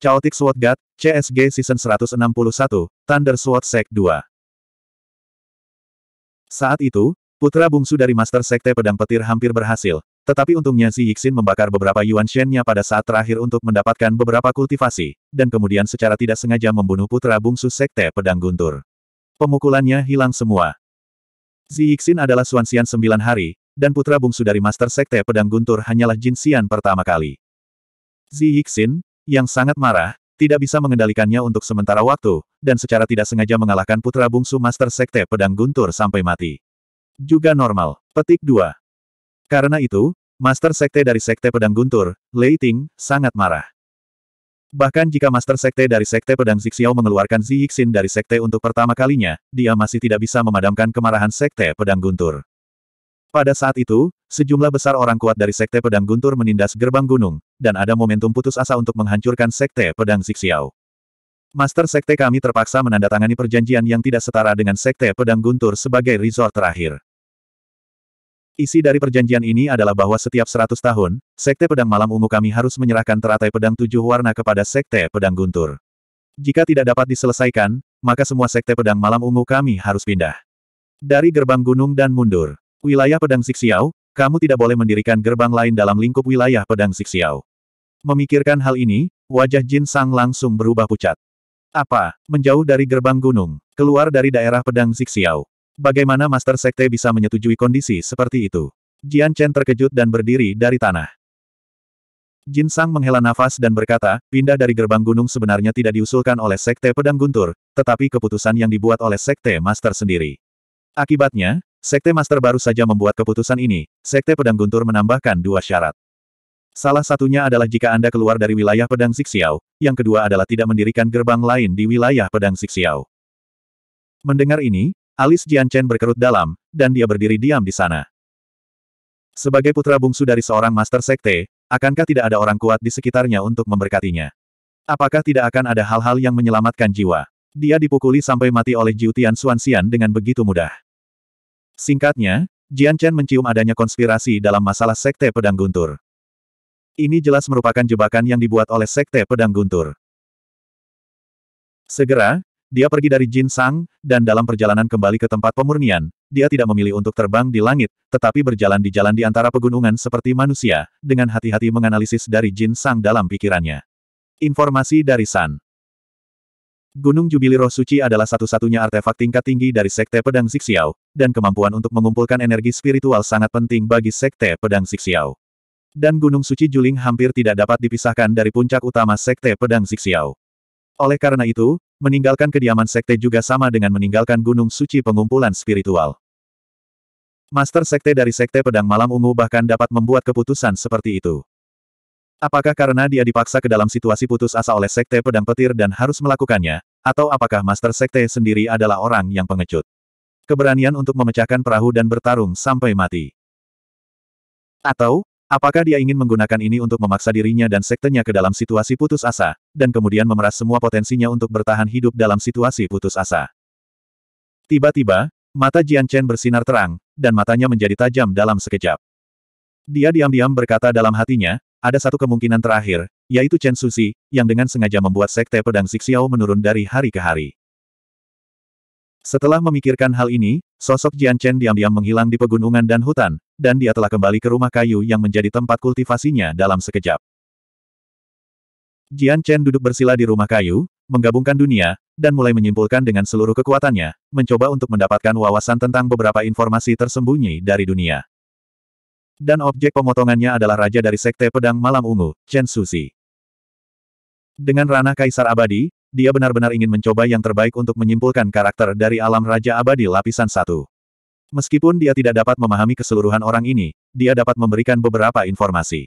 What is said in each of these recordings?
Chaotic Sword God, CSG Season 161, Thunder Sword Sek 2. Saat itu, putra bungsu dari Master Sekte Pedang Petir hampir berhasil, tetapi untungnya Xi Yixin membakar beberapa Yuan Shen-nya pada saat terakhir untuk mendapatkan beberapa kultivasi, dan kemudian secara tidak sengaja membunuh putra bungsu Sekte Pedang Guntur. Pemukulannya hilang semua. Xi Yixin adalah Suansian sembilan hari, dan putra bungsu dari Master Sekte Pedang Guntur hanyalah Jin Xian pertama kali. Xi Yixin, yang sangat marah, tidak bisa mengendalikannya untuk sementara waktu, dan secara tidak sengaja mengalahkan putra bungsu Master Sekte Pedang Guntur sampai mati. Juga normal. Petik 2. Karena itu, Master Sekte dari Sekte Pedang Guntur, Lei Ting, sangat marah. Bahkan jika Master Sekte dari Sekte Pedang Zixiao mengeluarkan Zi dari Sekte untuk pertama kalinya, dia masih tidak bisa memadamkan kemarahan Sekte Pedang Guntur. Pada saat itu, Sejumlah besar orang kuat dari Sekte Pedang Guntur menindas gerbang gunung, dan ada momentum putus asa untuk menghancurkan Sekte Pedang Zixiao. Master Sekte kami terpaksa menandatangani perjanjian yang tidak setara dengan Sekte Pedang Guntur sebagai resort terakhir. Isi dari perjanjian ini adalah bahwa setiap 100 tahun, Sekte Pedang Malam Ungu kami harus menyerahkan teratai pedang tujuh warna kepada Sekte Pedang Guntur. Jika tidak dapat diselesaikan, maka semua Sekte Pedang Malam Ungu kami harus pindah. Dari gerbang gunung dan mundur. Wilayah Pedang Sixiao, kamu tidak boleh mendirikan gerbang lain dalam lingkup wilayah pedang Siksiao. Memikirkan hal ini, wajah Jin Sang langsung berubah pucat. Apa? Menjauh dari gerbang gunung, keluar dari daerah pedang Siksiao? Bagaimana Master Sekte bisa menyetujui kondisi seperti itu? Jian Chen terkejut dan berdiri dari tanah. Jin Sang menghela nafas dan berkata, pindah dari gerbang gunung sebenarnya tidak diusulkan oleh Sekte Pedang Guntur, tetapi keputusan yang dibuat oleh Sekte Master sendiri. Akibatnya, Sekte Master baru saja membuat keputusan ini, Sekte Pedang Guntur menambahkan dua syarat. Salah satunya adalah jika Anda keluar dari wilayah Pedang Sixiao, yang kedua adalah tidak mendirikan gerbang lain di wilayah Pedang Sixiao. Mendengar ini, alis Jianchen berkerut dalam, dan dia berdiri diam di sana. Sebagai putra bungsu dari seorang Master Sekte, akankah tidak ada orang kuat di sekitarnya untuk memberkatinya? Apakah tidak akan ada hal-hal yang menyelamatkan jiwa? Dia dipukuli sampai mati oleh Jiu Tian Xuanxian dengan begitu mudah. Singkatnya, Jian Chen mencium adanya konspirasi dalam masalah Sekte Pedang Guntur. Ini jelas merupakan jebakan yang dibuat oleh Sekte Pedang Guntur. Segera, dia pergi dari Jin Sang, dan dalam perjalanan kembali ke tempat pemurnian, dia tidak memilih untuk terbang di langit, tetapi berjalan di jalan di antara pegunungan seperti manusia, dengan hati-hati menganalisis dari Jin Sang dalam pikirannya. Informasi dari San Gunung Jubili Roh Suci adalah satu-satunya artefak tingkat tinggi dari Sekte Pedang Zixiao, dan kemampuan untuk mengumpulkan energi spiritual sangat penting bagi Sekte Pedang Zixiao. Dan Gunung Suci Juling hampir tidak dapat dipisahkan dari puncak utama Sekte Pedang Zixiao. Oleh karena itu, meninggalkan kediaman Sekte juga sama dengan meninggalkan Gunung Suci pengumpulan spiritual. Master Sekte dari Sekte Pedang Malam Ungu bahkan dapat membuat keputusan seperti itu. Apakah karena dia dipaksa ke dalam situasi putus asa oleh Sekte Pedang Petir dan harus melakukannya, atau apakah Master Sekte sendiri adalah orang yang pengecut? Keberanian untuk memecahkan perahu dan bertarung sampai mati. Atau, apakah dia ingin menggunakan ini untuk memaksa dirinya dan sektenya ke dalam situasi putus asa, dan kemudian memeras semua potensinya untuk bertahan hidup dalam situasi putus asa? Tiba-tiba, mata Jian Chen bersinar terang, dan matanya menjadi tajam dalam sekejap. Dia diam-diam berkata dalam hatinya, ada satu kemungkinan terakhir, yaitu Chen Susi, yang dengan sengaja membuat sekte pedang Xiao menurun dari hari ke hari. Setelah memikirkan hal ini, sosok Jian Chen diam-diam menghilang di pegunungan dan hutan, dan dia telah kembali ke rumah kayu yang menjadi tempat kultivasinya dalam sekejap. Jian Chen duduk bersila di rumah kayu, menggabungkan dunia, dan mulai menyimpulkan dengan seluruh kekuatannya, mencoba untuk mendapatkan wawasan tentang beberapa informasi tersembunyi dari dunia. Dan objek pemotongannya adalah raja dari sekte pedang malam ungu, Chen Susi. Dengan ranah kaisar abadi, dia benar-benar ingin mencoba yang terbaik untuk menyimpulkan karakter dari alam raja abadi lapisan satu. Meskipun dia tidak dapat memahami keseluruhan orang ini, dia dapat memberikan beberapa informasi.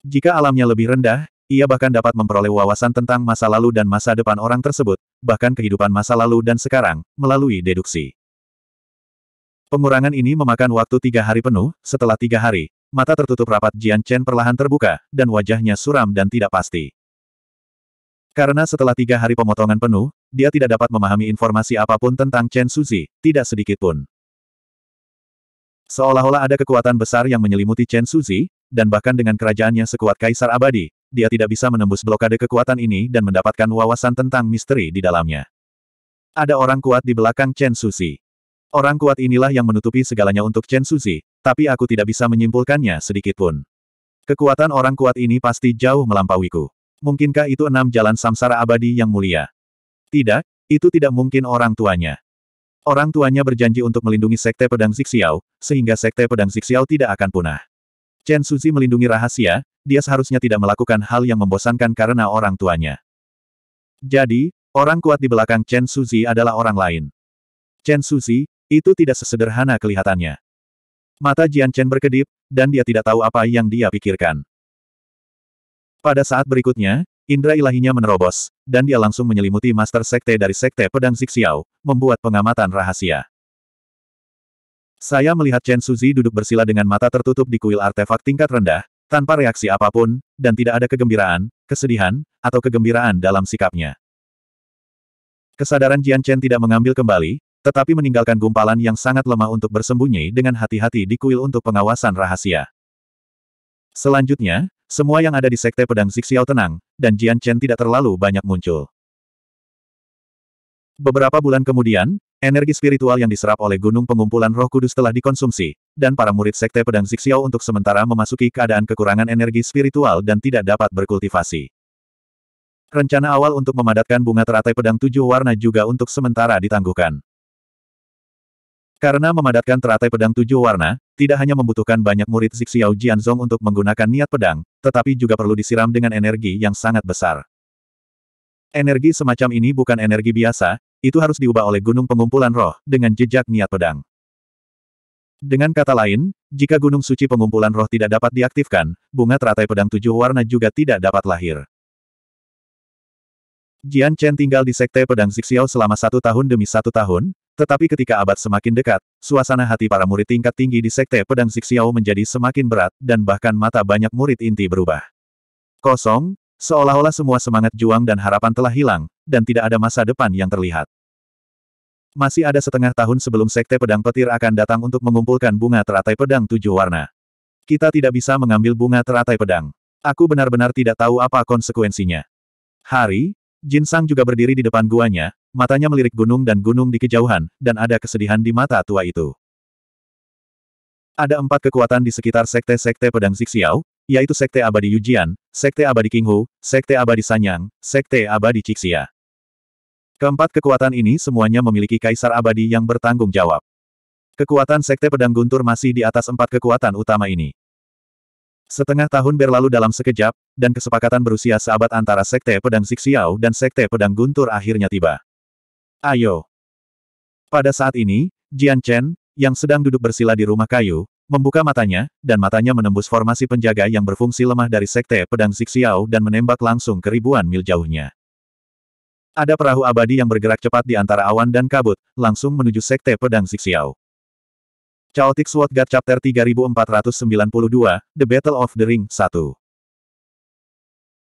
Jika alamnya lebih rendah, ia bahkan dapat memperoleh wawasan tentang masa lalu dan masa depan orang tersebut, bahkan kehidupan masa lalu dan sekarang, melalui deduksi. Pengurangan ini memakan waktu tiga hari penuh, setelah tiga hari, mata tertutup rapat Jian Chen perlahan terbuka, dan wajahnya suram dan tidak pasti. Karena setelah tiga hari pemotongan penuh, dia tidak dapat memahami informasi apapun tentang Chen Suzi, tidak sedikit pun. Seolah-olah ada kekuatan besar yang menyelimuti Chen Suzi, dan bahkan dengan kerajaannya sekuat Kaisar Abadi, dia tidak bisa menembus blokade kekuatan ini dan mendapatkan wawasan tentang misteri di dalamnya. Ada orang kuat di belakang Chen Suzi. Orang kuat inilah yang menutupi segalanya untuk Chen Suzi, tapi aku tidak bisa menyimpulkannya sedikitpun. Kekuatan orang kuat ini pasti jauh melampauiku. Mungkinkah itu enam jalan samsara abadi yang mulia? Tidak, itu tidak mungkin orang tuanya. Orang tuanya berjanji untuk melindungi Sekte Pedang Zixiao, sehingga Sekte Pedang Zixiao tidak akan punah. Chen Suzi melindungi rahasia, dia seharusnya tidak melakukan hal yang membosankan karena orang tuanya. Jadi, orang kuat di belakang Chen Suzi adalah orang lain. Chen Suzi, itu tidak sesederhana kelihatannya. Mata Jian Chen berkedip, dan dia tidak tahu apa yang dia pikirkan. Pada saat berikutnya, indra ilahinya menerobos, dan dia langsung menyelimuti Master Sekte dari Sekte Pedang Zixiao, membuat pengamatan rahasia. Saya melihat Chen Suzi duduk bersila dengan mata tertutup di kuil artefak tingkat rendah, tanpa reaksi apapun, dan tidak ada kegembiraan, kesedihan, atau kegembiraan dalam sikapnya. Kesadaran Jian Chen tidak mengambil kembali, tetapi meninggalkan gumpalan yang sangat lemah untuk bersembunyi dengan hati-hati di kuil untuk pengawasan rahasia. Selanjutnya, semua yang ada di Sekte Pedang Zixiao tenang, dan Jian Chen tidak terlalu banyak muncul. Beberapa bulan kemudian, energi spiritual yang diserap oleh Gunung Pengumpulan Roh Kudus telah dikonsumsi, dan para murid Sekte Pedang Zixiao untuk sementara memasuki keadaan kekurangan energi spiritual dan tidak dapat berkultivasi. Rencana awal untuk memadatkan bunga teratai pedang tujuh warna juga untuk sementara ditangguhkan. Karena memadatkan teratai pedang tujuh warna, tidak hanya membutuhkan banyak murid Zixiao Jianzong untuk menggunakan niat pedang, tetapi juga perlu disiram dengan energi yang sangat besar. Energi semacam ini bukan energi biasa, itu harus diubah oleh gunung pengumpulan roh, dengan jejak niat pedang. Dengan kata lain, jika gunung suci pengumpulan roh tidak dapat diaktifkan, bunga teratai pedang tujuh warna juga tidak dapat lahir. Jian Chen tinggal di Sekte Pedang Zixiao selama satu tahun demi satu tahun, tetapi ketika abad semakin dekat, suasana hati para murid tingkat tinggi di Sekte Pedang Zixiao menjadi semakin berat, dan bahkan mata banyak murid inti berubah. Kosong, seolah-olah semua semangat juang dan harapan telah hilang, dan tidak ada masa depan yang terlihat. Masih ada setengah tahun sebelum Sekte Pedang Petir akan datang untuk mengumpulkan bunga teratai pedang tujuh warna. Kita tidak bisa mengambil bunga teratai pedang. Aku benar-benar tidak tahu apa konsekuensinya. Hari, Jin Sang juga berdiri di depan guanya, matanya melirik gunung dan gunung di kejauhan, dan ada kesedihan di mata tua itu. Ada empat kekuatan di sekitar sekte-sekte pedang Zixiao, yaitu Sekte Abadi Yujian, Sekte Abadi Kinghu, Sekte Abadi Sanyang, Sekte Abadi Cixia. Keempat kekuatan ini semuanya memiliki kaisar abadi yang bertanggung jawab. Kekuatan Sekte Pedang Guntur masih di atas empat kekuatan utama ini. Setengah tahun berlalu dalam sekejap, dan kesepakatan berusia seabad antara Sekte Pedang Siksiao dan Sekte Pedang Guntur akhirnya tiba. Ayo! Pada saat ini, Jian Chen, yang sedang duduk bersila di rumah kayu, membuka matanya, dan matanya menembus formasi penjaga yang berfungsi lemah dari Sekte Pedang Siksiao dan menembak langsung ke ribuan mil jauhnya. Ada perahu abadi yang bergerak cepat di antara awan dan kabut, langsung menuju Sekte Pedang Siksiao. Chaotic Sword God Chapter 3492, The Battle of the Ring 1.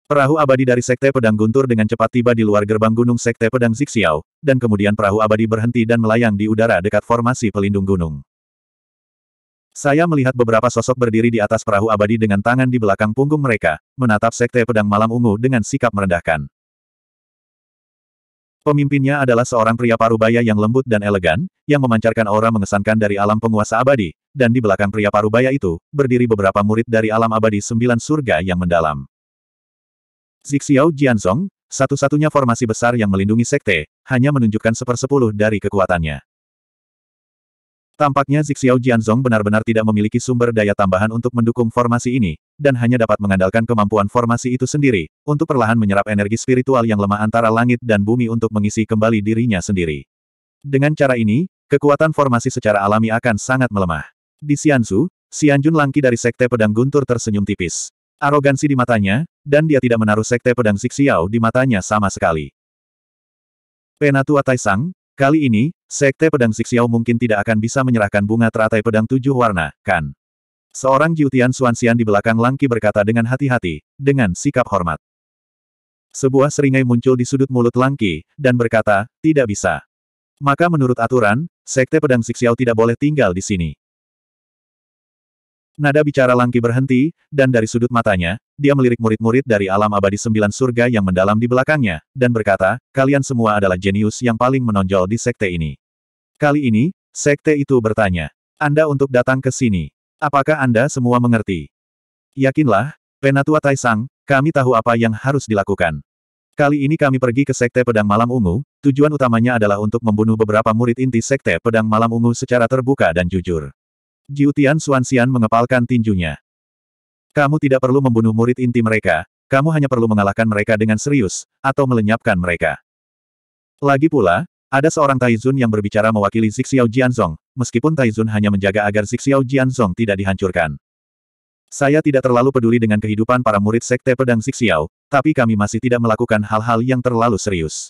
Perahu abadi dari Sekte Pedang Guntur dengan cepat tiba di luar gerbang gunung Sekte Pedang Zixiao, dan kemudian perahu abadi berhenti dan melayang di udara dekat formasi pelindung gunung. Saya melihat beberapa sosok berdiri di atas perahu abadi dengan tangan di belakang punggung mereka, menatap Sekte Pedang Malam Ungu dengan sikap merendahkan. Pemimpinnya adalah seorang pria parubaya yang lembut dan elegan, yang memancarkan aura mengesankan dari alam penguasa abadi, dan di belakang pria parubaya itu, berdiri beberapa murid dari alam abadi sembilan surga yang mendalam. Zixiao Jianzong, satu-satunya formasi besar yang melindungi sekte, hanya menunjukkan sepersepuluh dari kekuatannya. Tampaknya Zixiao Jianzong benar-benar tidak memiliki sumber daya tambahan untuk mendukung formasi ini, dan hanya dapat mengandalkan kemampuan formasi itu sendiri, untuk perlahan menyerap energi spiritual yang lemah antara langit dan bumi untuk mengisi kembali dirinya sendiri. Dengan cara ini, kekuatan formasi secara alami akan sangat melemah. Di Xianzu, Xianjun Langki dari Sekte Pedang Guntur tersenyum tipis. Arogansi di matanya, dan dia tidak menaruh Sekte Pedang Zixiao di matanya sama sekali. Penatua Taisang, kali ini, Sekte pedang Xixiao mungkin tidak akan bisa menyerahkan bunga teratai pedang tujuh warna, kan? Seorang Jiutian Suansian di belakang Langki berkata dengan hati-hati, dengan sikap hormat. Sebuah seringai muncul di sudut mulut Langki, dan berkata, tidak bisa. Maka menurut aturan, Sekte Pedang Xixiao tidak boleh tinggal di sini. Nada bicara Langki berhenti, dan dari sudut matanya, dia melirik murid-murid dari alam abadi sembilan surga yang mendalam di belakangnya, dan berkata, kalian semua adalah jenius yang paling menonjol di sekte ini. Kali ini, sekte itu bertanya, Anda untuk datang ke sini. Apakah Anda semua mengerti? Yakinlah, Penatua Taisang, kami tahu apa yang harus dilakukan. Kali ini kami pergi ke Sekte Pedang Malam Ungu, tujuan utamanya adalah untuk membunuh beberapa murid inti Sekte Pedang Malam Ungu secara terbuka dan jujur. Jiutian Xuanxian mengepalkan tinjunya. Kamu tidak perlu membunuh murid inti mereka, kamu hanya perlu mengalahkan mereka dengan serius, atau melenyapkan mereka. Lagi pula, ada seorang Taizun yang berbicara mewakili Zixiao Jianzong, meskipun Taizun hanya menjaga agar Zixiao Jianzong tidak dihancurkan. Saya tidak terlalu peduli dengan kehidupan para murid Sekte Pedang Zixiao, tapi kami masih tidak melakukan hal-hal yang terlalu serius.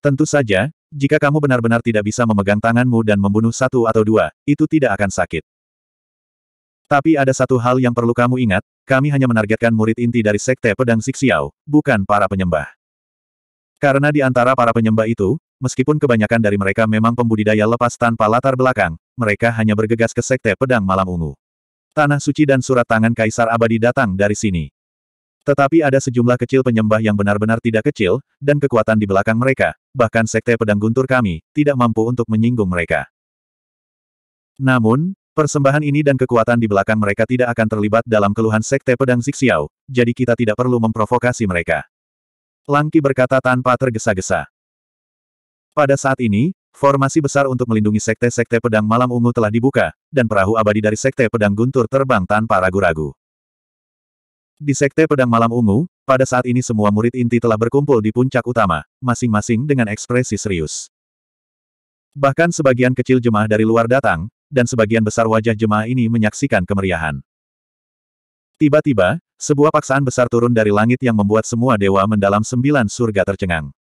Tentu saja, jika kamu benar-benar tidak bisa memegang tanganmu dan membunuh satu atau dua, itu tidak akan sakit. Tapi ada satu hal yang perlu kamu ingat, kami hanya menargetkan murid inti dari Sekte Pedang Sixiao, bukan para penyembah. Karena di antara para penyembah itu, meskipun kebanyakan dari mereka memang pembudidaya lepas tanpa latar belakang, mereka hanya bergegas ke Sekte Pedang Malam Ungu. Tanah Suci dan Surat Tangan Kaisar Abadi datang dari sini. Tetapi ada sejumlah kecil penyembah yang benar-benar tidak kecil, dan kekuatan di belakang mereka, bahkan sekte pedang guntur kami, tidak mampu untuk menyinggung mereka. Namun, persembahan ini dan kekuatan di belakang mereka tidak akan terlibat dalam keluhan sekte pedang Zixiao, jadi kita tidak perlu memprovokasi mereka. Langki berkata tanpa tergesa-gesa. Pada saat ini, formasi besar untuk melindungi sekte-sekte pedang malam ungu telah dibuka, dan perahu abadi dari sekte pedang guntur terbang tanpa ragu-ragu. Di Sekte Pedang Malam Ungu, pada saat ini semua murid inti telah berkumpul di puncak utama, masing-masing dengan ekspresi serius. Bahkan sebagian kecil jemaah dari luar datang, dan sebagian besar wajah jemaah ini menyaksikan kemeriahan. Tiba-tiba, sebuah paksaan besar turun dari langit yang membuat semua dewa mendalam sembilan surga tercengang.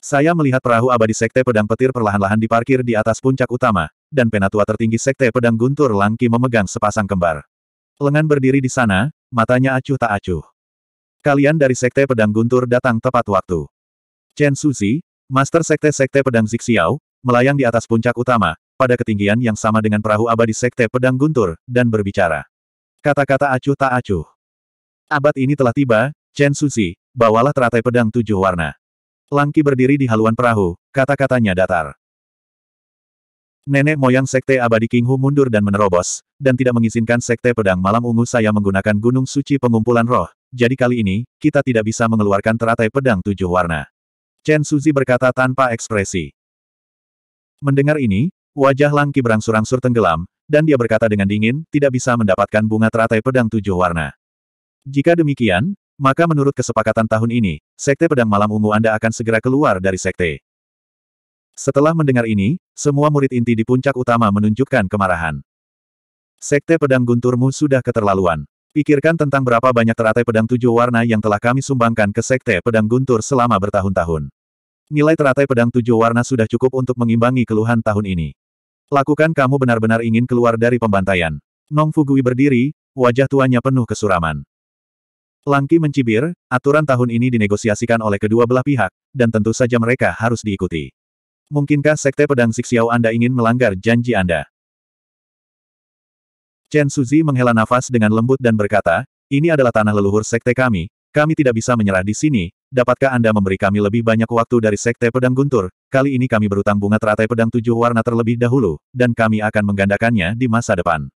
Saya melihat perahu abadi Sekte Pedang Petir perlahan-lahan diparkir di atas puncak utama, dan penatua tertinggi Sekte Pedang Guntur Langki memegang sepasang kembar. Lengan berdiri di sana, matanya acuh tak acuh. Kalian dari Sekte Pedang Guntur datang tepat waktu. Chen Suzi, Master Sekte Sekte Pedang Zixiao, melayang di atas puncak utama, pada ketinggian yang sama dengan perahu abadi Sekte Pedang Guntur, dan berbicara. Kata-kata acuh tak acuh. Abad ini telah tiba, Chen Suzi, bawalah teratai pedang tujuh warna. Langki berdiri di haluan perahu, kata-katanya datar. Nenek moyang Sekte Abadi King Hu mundur dan menerobos, dan tidak mengizinkan Sekte Pedang Malam Ungu saya menggunakan Gunung Suci Pengumpulan Roh, jadi kali ini, kita tidak bisa mengeluarkan teratai pedang tujuh warna. Chen Suzi berkata tanpa ekspresi. Mendengar ini, wajah Lang berangsur-angsur tenggelam, dan dia berkata dengan dingin, tidak bisa mendapatkan bunga teratai pedang tujuh warna. Jika demikian, maka menurut kesepakatan tahun ini, Sekte Pedang Malam Ungu Anda akan segera keluar dari Sekte. Setelah mendengar ini, semua murid inti di puncak utama menunjukkan kemarahan. Sekte pedang gunturmu sudah keterlaluan. Pikirkan tentang berapa banyak teratai pedang tujuh warna yang telah kami sumbangkan ke sekte pedang guntur selama bertahun-tahun. Nilai teratai pedang tujuh warna sudah cukup untuk mengimbangi keluhan tahun ini. Lakukan kamu benar-benar ingin keluar dari pembantaian. Nong Fugui berdiri, wajah tuanya penuh kesuraman. Langki mencibir, aturan tahun ini dinegosiasikan oleh kedua belah pihak, dan tentu saja mereka harus diikuti. Mungkinkah Sekte Pedang Siksiao Anda ingin melanggar janji Anda? Chen Suzi menghela nafas dengan lembut dan berkata, ini adalah tanah leluhur Sekte kami, kami tidak bisa menyerah di sini, dapatkah Anda memberi kami lebih banyak waktu dari Sekte Pedang Guntur, kali ini kami berutang bunga teratai pedang tujuh warna terlebih dahulu, dan kami akan menggandakannya di masa depan.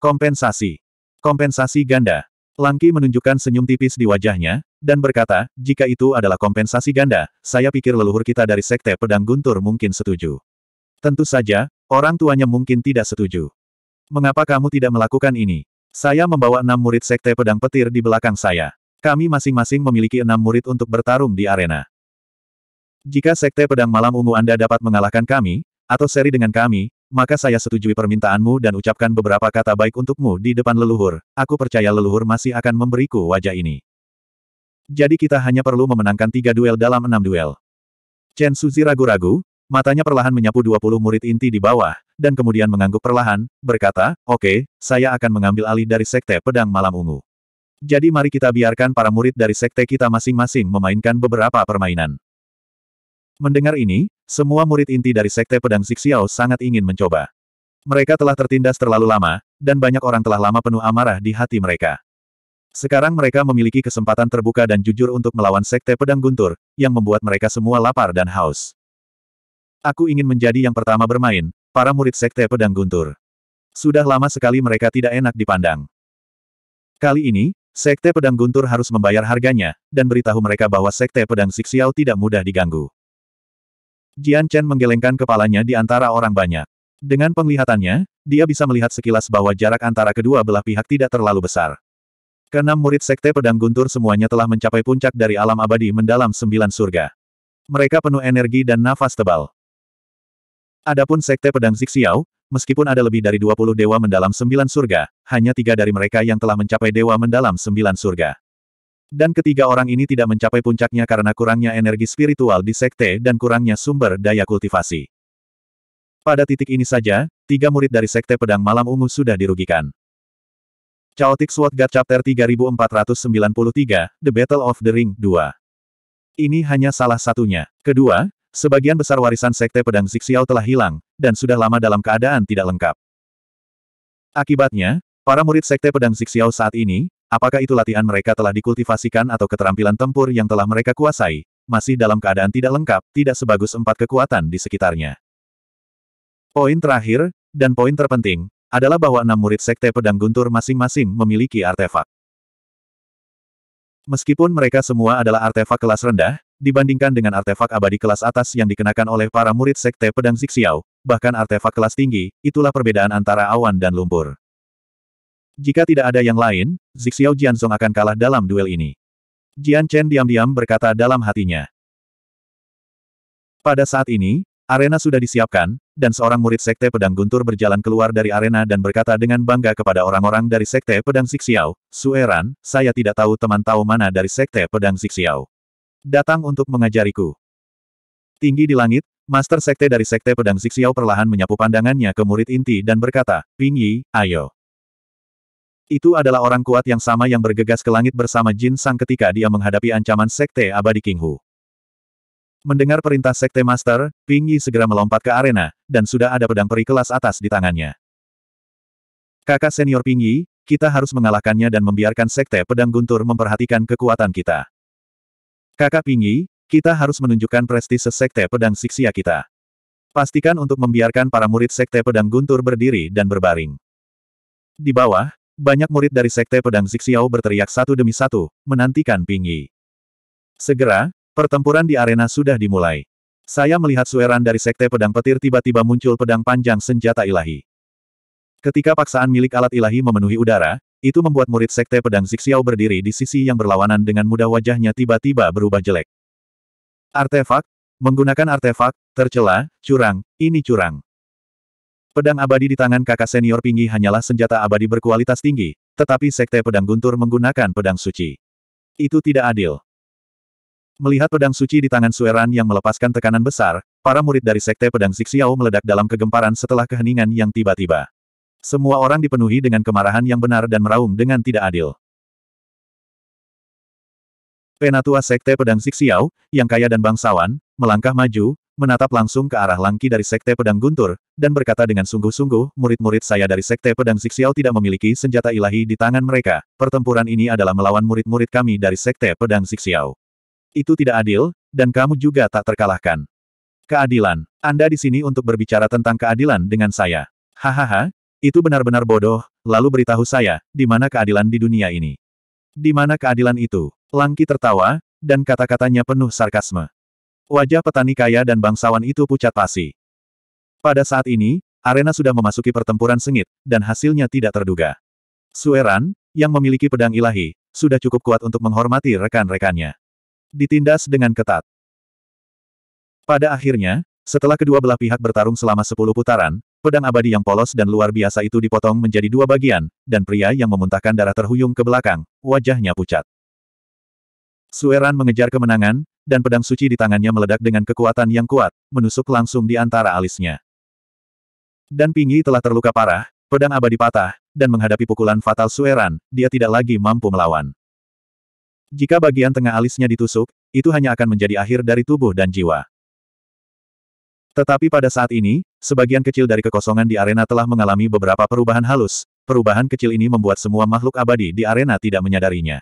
Kompensasi. Kompensasi ganda. Langki menunjukkan senyum tipis di wajahnya, dan berkata, jika itu adalah kompensasi ganda, saya pikir leluhur kita dari Sekte Pedang Guntur mungkin setuju. Tentu saja, orang tuanya mungkin tidak setuju. Mengapa kamu tidak melakukan ini? Saya membawa enam murid Sekte Pedang Petir di belakang saya. Kami masing-masing memiliki enam murid untuk bertarung di arena. Jika Sekte Pedang Malam Ungu Anda dapat mengalahkan kami, atau seri dengan kami, maka saya setujui permintaanmu dan ucapkan beberapa kata baik untukmu di depan leluhur. Aku percaya leluhur masih akan memberiku wajah ini. Jadi kita hanya perlu memenangkan tiga duel dalam enam duel. Chen Suzi ragu-ragu, matanya perlahan menyapu 20 murid inti di bawah, dan kemudian mengangguk perlahan, berkata, oke, okay, saya akan mengambil alih dari Sekte Pedang Malam Ungu. Jadi mari kita biarkan para murid dari Sekte kita masing-masing memainkan beberapa permainan. Mendengar ini, semua murid inti dari Sekte Pedang Zixiao sangat ingin mencoba. Mereka telah tertindas terlalu lama, dan banyak orang telah lama penuh amarah di hati mereka. Sekarang mereka memiliki kesempatan terbuka dan jujur untuk melawan Sekte Pedang Guntur, yang membuat mereka semua lapar dan haus. Aku ingin menjadi yang pertama bermain, para murid Sekte Pedang Guntur. Sudah lama sekali mereka tidak enak dipandang. Kali ini, Sekte Pedang Guntur harus membayar harganya, dan beritahu mereka bahwa Sekte Pedang Siksial tidak mudah diganggu. Jian Chen menggelengkan kepalanya di antara orang banyak. Dengan penglihatannya, dia bisa melihat sekilas bahwa jarak antara kedua belah pihak tidak terlalu besar. Keenam murid Sekte Pedang Guntur semuanya telah mencapai puncak dari alam abadi mendalam sembilan surga. Mereka penuh energi dan nafas tebal. Adapun Sekte Pedang Zixiao, meskipun ada lebih dari 20 dewa mendalam sembilan surga, hanya tiga dari mereka yang telah mencapai dewa mendalam sembilan surga. Dan ketiga orang ini tidak mencapai puncaknya karena kurangnya energi spiritual di Sekte dan kurangnya sumber daya kultivasi. Pada titik ini saja, tiga murid dari Sekte Pedang Malam Ungu sudah dirugikan. Chaotic Sword God Chapter 3493, The Battle of the Ring 2. Ini hanya salah satunya. Kedua, sebagian besar warisan Sekte Pedang Zixiao telah hilang, dan sudah lama dalam keadaan tidak lengkap. Akibatnya, para murid Sekte Pedang Zixiao saat ini, apakah itu latihan mereka telah dikultivasikan atau keterampilan tempur yang telah mereka kuasai, masih dalam keadaan tidak lengkap, tidak sebagus empat kekuatan di sekitarnya. Poin terakhir, dan poin terpenting, adalah bahwa enam murid Sekte Pedang Guntur masing-masing memiliki artefak. Meskipun mereka semua adalah artefak kelas rendah, dibandingkan dengan artefak abadi kelas atas yang dikenakan oleh para murid Sekte Pedang Zixiao, bahkan artefak kelas tinggi, itulah perbedaan antara awan dan lumpur. Jika tidak ada yang lain, Zixiao Jianzong akan kalah dalam duel ini. Jian Chen diam-diam berkata dalam hatinya. Pada saat ini, Arena sudah disiapkan, dan seorang murid Sekte Pedang Guntur berjalan keluar dari arena dan berkata dengan bangga kepada orang-orang dari Sekte Pedang Siksiao, Sueran, saya tidak tahu teman tahu mana dari Sekte Pedang Siksiao. Datang untuk mengajariku. Tinggi di langit, Master Sekte dari Sekte Pedang Siksiao perlahan menyapu pandangannya ke murid inti dan berkata, Ping Yi, ayo. Itu adalah orang kuat yang sama yang bergegas ke langit bersama Jin Sang ketika dia menghadapi ancaman Sekte Abadi King Hu. Mendengar perintah Sekte Master, Ping Yi segera melompat ke arena, dan sudah ada pedang peri kelas atas di tangannya. Kakak senior Ping Yi, kita harus mengalahkannya dan membiarkan Sekte Pedang Guntur memperhatikan kekuatan kita. Kakak Ping Yi, kita harus menunjukkan prestise Sekte Pedang Siksia kita. Pastikan untuk membiarkan para murid Sekte Pedang Guntur berdiri dan berbaring. Di bawah, banyak murid dari Sekte Pedang Zixiao berteriak satu demi satu, menantikan Ping Yi. Segera, Pertempuran di arena sudah dimulai. Saya melihat sueran dari Sekte Pedang Petir tiba-tiba muncul pedang panjang senjata ilahi. Ketika paksaan milik alat ilahi memenuhi udara, itu membuat murid Sekte Pedang Zixiao berdiri di sisi yang berlawanan dengan mudah wajahnya tiba-tiba berubah jelek. Artefak, menggunakan artefak, tercela, curang, ini curang. Pedang abadi di tangan kakak senior Pinggi hanyalah senjata abadi berkualitas tinggi, tetapi Sekte Pedang Guntur menggunakan pedang suci. Itu tidak adil. Melihat pedang suci di tangan Sueran yang melepaskan tekanan besar, para murid dari Sekte Pedang Zixiao meledak dalam kegemparan setelah keheningan yang tiba-tiba. Semua orang dipenuhi dengan kemarahan yang benar dan meraung dengan tidak adil. Penatua Sekte Pedang Zixiao, yang kaya dan bangsawan, melangkah maju, menatap langsung ke arah Langki dari Sekte Pedang Guntur, dan berkata dengan sungguh-sungguh, murid-murid saya dari Sekte Pedang Zixiao tidak memiliki senjata ilahi di tangan mereka, pertempuran ini adalah melawan murid-murid kami dari Sekte Pedang Zixiao. Itu tidak adil, dan kamu juga tak terkalahkan. Keadilan. Anda di sini untuk berbicara tentang keadilan dengan saya. Hahaha, itu benar-benar bodoh, lalu beritahu saya, di mana keadilan di dunia ini. Di mana keadilan itu? Langki tertawa, dan kata-katanya penuh sarkasme. Wajah petani kaya dan bangsawan itu pucat pasi. Pada saat ini, arena sudah memasuki pertempuran sengit, dan hasilnya tidak terduga. Sueran, yang memiliki pedang ilahi, sudah cukup kuat untuk menghormati rekan-rekannya ditindas dengan ketat. Pada akhirnya, setelah kedua belah pihak bertarung selama sepuluh putaran, pedang abadi yang polos dan luar biasa itu dipotong menjadi dua bagian, dan pria yang memuntahkan darah terhuyung ke belakang, wajahnya pucat. Sueran mengejar kemenangan, dan pedang suci di tangannya meledak dengan kekuatan yang kuat, menusuk langsung di antara alisnya. Dan Pingyi telah terluka parah, pedang abadi patah, dan menghadapi pukulan fatal Sueran, dia tidak lagi mampu melawan. Jika bagian tengah alisnya ditusuk, itu hanya akan menjadi akhir dari tubuh dan jiwa. Tetapi pada saat ini, sebagian kecil dari kekosongan di arena telah mengalami beberapa perubahan halus. Perubahan kecil ini membuat semua makhluk abadi di arena tidak menyadarinya.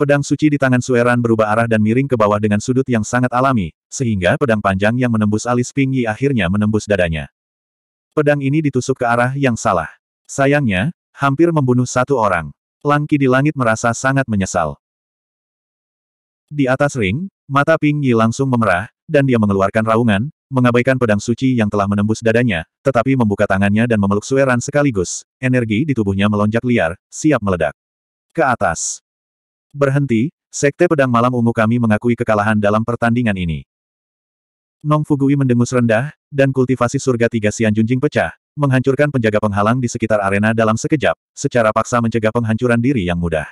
Pedang suci di tangan Sueran berubah arah dan miring ke bawah dengan sudut yang sangat alami, sehingga pedang panjang yang menembus alis Ping Yi akhirnya menembus dadanya. Pedang ini ditusuk ke arah yang salah. Sayangnya, hampir membunuh satu orang. Langki di langit merasa sangat menyesal. Di atas ring, mata Ping Yi langsung memerah, dan dia mengeluarkan raungan, mengabaikan pedang suci yang telah menembus dadanya, tetapi membuka tangannya dan memeluk Sueran sekaligus. Energi di tubuhnya melonjak liar, siap meledak. Ke atas. Berhenti, Sekte Pedang Malam Ungu kami mengakui kekalahan dalam pertandingan ini. Nong Fugui mendengus rendah, dan kultivasi surga tiga Sian Junjing pecah, menghancurkan penjaga penghalang di sekitar arena dalam sekejap, secara paksa mencegah penghancuran diri yang mudah.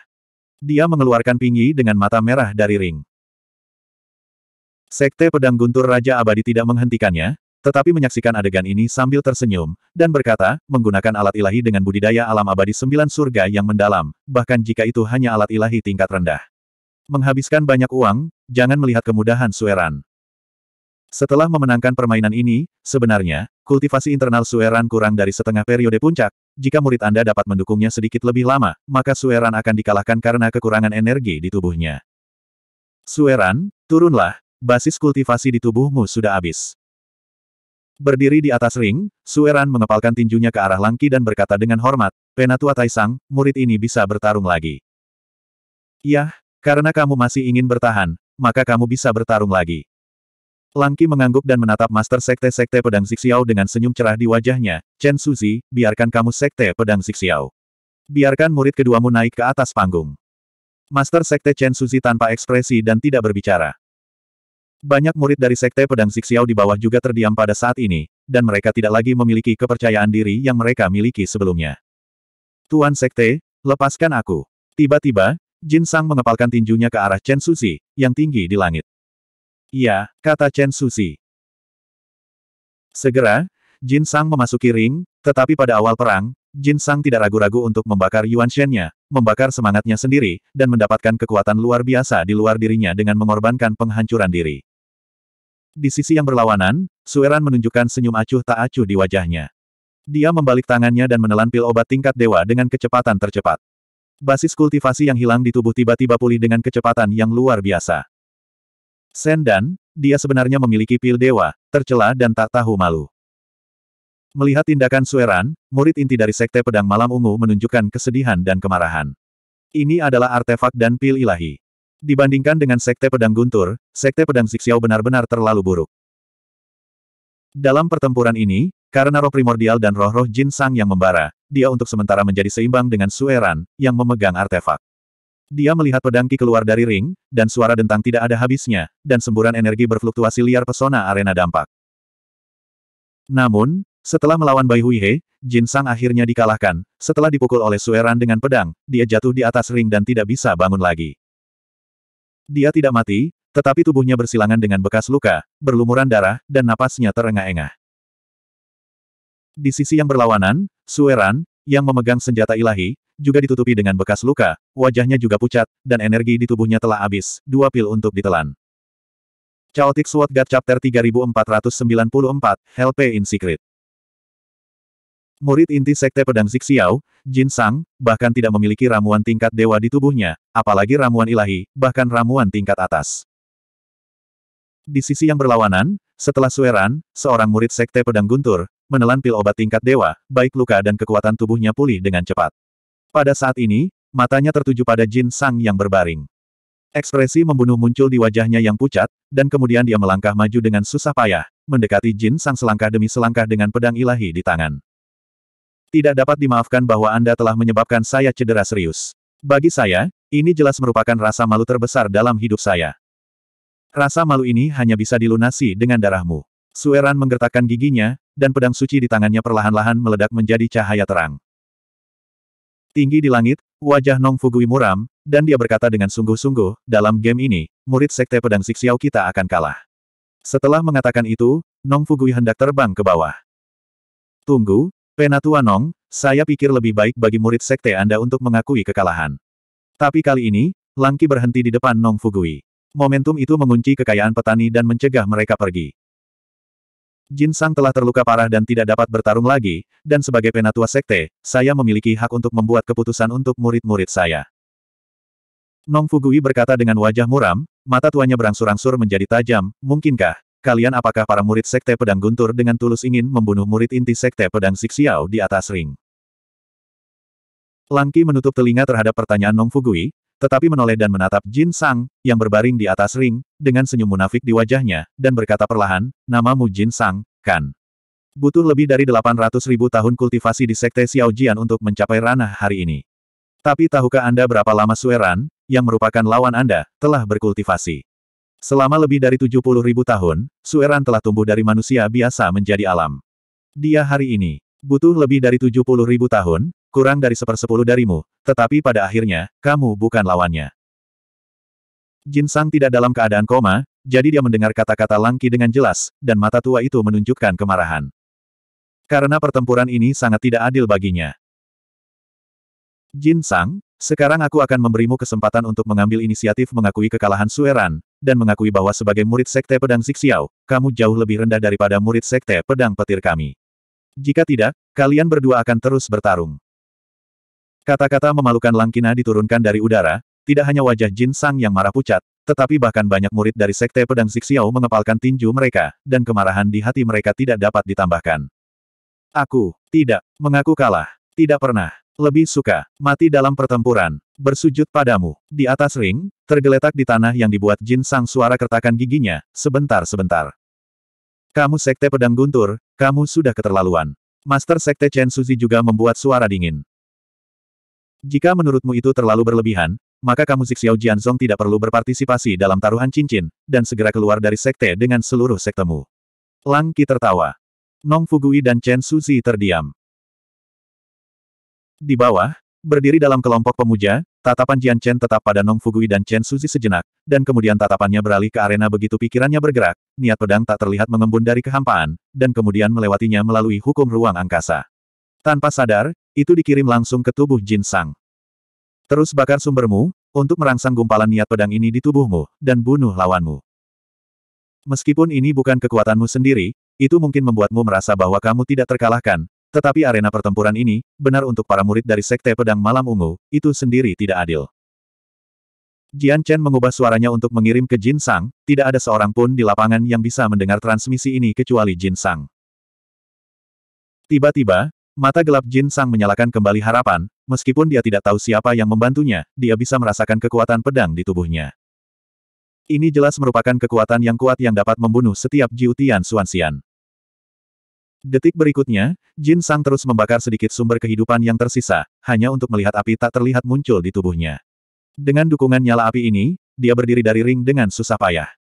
Dia mengeluarkan pingyi dengan mata merah dari ring. Sekte Pedang Guntur Raja Abadi tidak menghentikannya, tetapi menyaksikan adegan ini sambil tersenyum, dan berkata, menggunakan alat ilahi dengan budidaya alam abadi sembilan surga yang mendalam, bahkan jika itu hanya alat ilahi tingkat rendah. Menghabiskan banyak uang, jangan melihat kemudahan Sueran. Setelah memenangkan permainan ini, sebenarnya, kultivasi internal Sueran kurang dari setengah periode puncak, jika murid Anda dapat mendukungnya sedikit lebih lama, maka Sueran akan dikalahkan karena kekurangan energi di tubuhnya. Sueran, turunlah, basis kultivasi di tubuhmu sudah habis. Berdiri di atas ring, Sueran mengepalkan tinjunya ke arah Langki dan berkata dengan hormat, Penatua Taisang, murid ini bisa bertarung lagi. Yah, karena kamu masih ingin bertahan, maka kamu bisa bertarung lagi. Langki mengangguk dan menatap Master Sekte-Sekte Pedang Zixiao dengan senyum cerah di wajahnya. Chen Suzi, biarkan kamu Sekte Pedang Zixiao. Biarkan murid keduamu naik ke atas panggung. Master Sekte Chen Suzi tanpa ekspresi dan tidak berbicara. Banyak murid dari Sekte Pedang Zixiao di bawah juga terdiam pada saat ini, dan mereka tidak lagi memiliki kepercayaan diri yang mereka miliki sebelumnya. Tuan Sekte, lepaskan aku. Tiba-tiba, Jin Sang mengepalkan tinjunya ke arah Chen Suzi, yang tinggi di langit. Iya, kata Chen Susi. Segera, Jin Sang memasuki ring, tetapi pada awal perang, Jin Sang tidak ragu-ragu untuk membakar Yuan shen membakar semangatnya sendiri, dan mendapatkan kekuatan luar biasa di luar dirinya dengan mengorbankan penghancuran diri. Di sisi yang berlawanan, Sueran menunjukkan senyum acuh tak acuh di wajahnya. Dia membalik tangannya dan menelan pil obat tingkat dewa dengan kecepatan tercepat. Basis kultivasi yang hilang di tubuh tiba-tiba pulih dengan kecepatan yang luar biasa. Sendan, dia sebenarnya memiliki pil dewa, tercela dan tak tahu malu. Melihat tindakan Sueran, murid inti dari Sekte Pedang Malam Ungu menunjukkan kesedihan dan kemarahan. Ini adalah artefak dan pil ilahi. Dibandingkan dengan Sekte Pedang Guntur, Sekte Pedang Zixiao benar-benar terlalu buruk. Dalam pertempuran ini, karena roh primordial dan roh-roh Jin Sang yang membara, dia untuk sementara menjadi seimbang dengan Sueran, yang memegang artefak. Dia melihat pedangki keluar dari ring, dan suara dentang tidak ada habisnya, dan semburan energi berfluktuasi liar pesona arena dampak. Namun, setelah melawan Bai Huihe, Jin Sang akhirnya dikalahkan. Setelah dipukul oleh Sueran dengan pedang, dia jatuh di atas ring dan tidak bisa bangun lagi. Dia tidak mati, tetapi tubuhnya bersilangan dengan bekas luka, berlumuran darah, dan napasnya terengah-engah. Di sisi yang berlawanan, Sueran, yang memegang senjata ilahi, juga ditutupi dengan bekas luka, wajahnya juga pucat, dan energi di tubuhnya telah habis, dua pil untuk ditelan. Chaotic Sword God Chapter 3494, help in Secret Murid inti Sekte Pedang Zixiao, Jin Sang, bahkan tidak memiliki ramuan tingkat dewa di tubuhnya, apalagi ramuan ilahi, bahkan ramuan tingkat atas. Di sisi yang berlawanan, setelah Sueran, seorang murid sekte pedang guntur, menelan pil obat tingkat dewa, baik luka dan kekuatan tubuhnya pulih dengan cepat. Pada saat ini, matanya tertuju pada Jin Sang yang berbaring. Ekspresi membunuh muncul di wajahnya yang pucat, dan kemudian dia melangkah maju dengan susah payah, mendekati Jin Sang selangkah demi selangkah dengan pedang ilahi di tangan. Tidak dapat dimaafkan bahwa Anda telah menyebabkan saya cedera serius. Bagi saya, ini jelas merupakan rasa malu terbesar dalam hidup saya. Rasa malu ini hanya bisa dilunasi dengan darahmu. Sueran menggertakkan giginya, dan pedang suci di tangannya perlahan-lahan meledak menjadi cahaya terang. Tinggi di langit, wajah Nong Fugui muram, dan dia berkata dengan sungguh-sungguh, dalam game ini, murid Sekte Pedang Sixiao kita akan kalah. Setelah mengatakan itu, Nong Fugui hendak terbang ke bawah. Tunggu, Penatua Nong, saya pikir lebih baik bagi murid Sekte Anda untuk mengakui kekalahan. Tapi kali ini, Langki berhenti di depan Nong Fugui. Momentum itu mengunci kekayaan petani dan mencegah mereka pergi. Jin Sang telah terluka parah dan tidak dapat bertarung lagi, dan sebagai penatua sekte, saya memiliki hak untuk membuat keputusan untuk murid-murid saya. Nong Fugui berkata dengan wajah muram, mata tuanya berangsur-angsur menjadi tajam, mungkinkah, kalian apakah para murid sekte pedang guntur dengan tulus ingin membunuh murid inti sekte pedang Sixiao di atas ring? Langki menutup telinga terhadap pertanyaan Nong Fugui, tetapi menoleh dan menatap Jin Sang, yang berbaring di atas ring, dengan senyum munafik di wajahnya, dan berkata perlahan, namamu Jin Sang, kan? Butuh lebih dari 800 ribu tahun kultivasi di Sekte Xiao Jian untuk mencapai ranah hari ini. Tapi tahukah Anda berapa lama Sueran, yang merupakan lawan Anda, telah berkultivasi? Selama lebih dari 70 ribu tahun, Sueran telah tumbuh dari manusia biasa menjadi alam. Dia hari ini, butuh lebih dari 70 ribu tahun, kurang dari sepersepuluh darimu, tetapi pada akhirnya, kamu bukan lawannya. Jin Sang tidak dalam keadaan koma, jadi dia mendengar kata-kata Langki dengan jelas, dan mata tua itu menunjukkan kemarahan. Karena pertempuran ini sangat tidak adil baginya. Jin Sang, sekarang aku akan memberimu kesempatan untuk mengambil inisiatif mengakui kekalahan Sueran, dan mengakui bahwa sebagai murid Sekte Pedang Siksiao, kamu jauh lebih rendah daripada murid Sekte Pedang Petir kami. Jika tidak, kalian berdua akan terus bertarung. Kata-kata memalukan Langkina diturunkan dari udara, tidak hanya wajah Jin Sang yang marah pucat, tetapi bahkan banyak murid dari Sekte Pedang Zixiao mengepalkan tinju mereka, dan kemarahan di hati mereka tidak dapat ditambahkan. Aku, tidak, mengaku kalah, tidak pernah, lebih suka, mati dalam pertempuran, bersujud padamu, di atas ring, tergeletak di tanah yang dibuat Jin Sang suara kertakan giginya, sebentar-sebentar. Kamu Sekte Pedang Guntur, kamu sudah keterlaluan. Master Sekte Chen Suzi juga membuat suara dingin. Jika menurutmu itu terlalu berlebihan, maka kamu Xiao Jianzong tidak perlu berpartisipasi dalam taruhan cincin, dan segera keluar dari sekte dengan seluruh sektemu. Lang Qi tertawa. Nong Fugui dan Chen Suzi terdiam. Di bawah, berdiri dalam kelompok pemuja, tatapan Jian Chen tetap pada Nong Fugui dan Chen Suzi sejenak, dan kemudian tatapannya beralih ke arena begitu pikirannya bergerak, niat pedang tak terlihat mengembun dari kehampaan, dan kemudian melewatinya melalui hukum ruang angkasa. Tanpa sadar, itu dikirim langsung ke tubuh Jin Sang. Terus bakar sumbermu, untuk merangsang gumpalan niat pedang ini di tubuhmu, dan bunuh lawanmu. Meskipun ini bukan kekuatanmu sendiri, itu mungkin membuatmu merasa bahwa kamu tidak terkalahkan, tetapi arena pertempuran ini, benar untuk para murid dari Sekte Pedang Malam Ungu, itu sendiri tidak adil. Jian Chen mengubah suaranya untuk mengirim ke Jin Sang, tidak ada seorang pun di lapangan yang bisa mendengar transmisi ini kecuali Jin Sang. Tiba-tiba, Mata gelap Jin Sang menyalakan kembali harapan, meskipun dia tidak tahu siapa yang membantunya, dia bisa merasakan kekuatan pedang di tubuhnya. Ini jelas merupakan kekuatan yang kuat yang dapat membunuh setiap Jiutian Tian Xian. Detik berikutnya, Jin Sang terus membakar sedikit sumber kehidupan yang tersisa, hanya untuk melihat api tak terlihat muncul di tubuhnya. Dengan dukungan nyala api ini, dia berdiri dari ring dengan susah payah.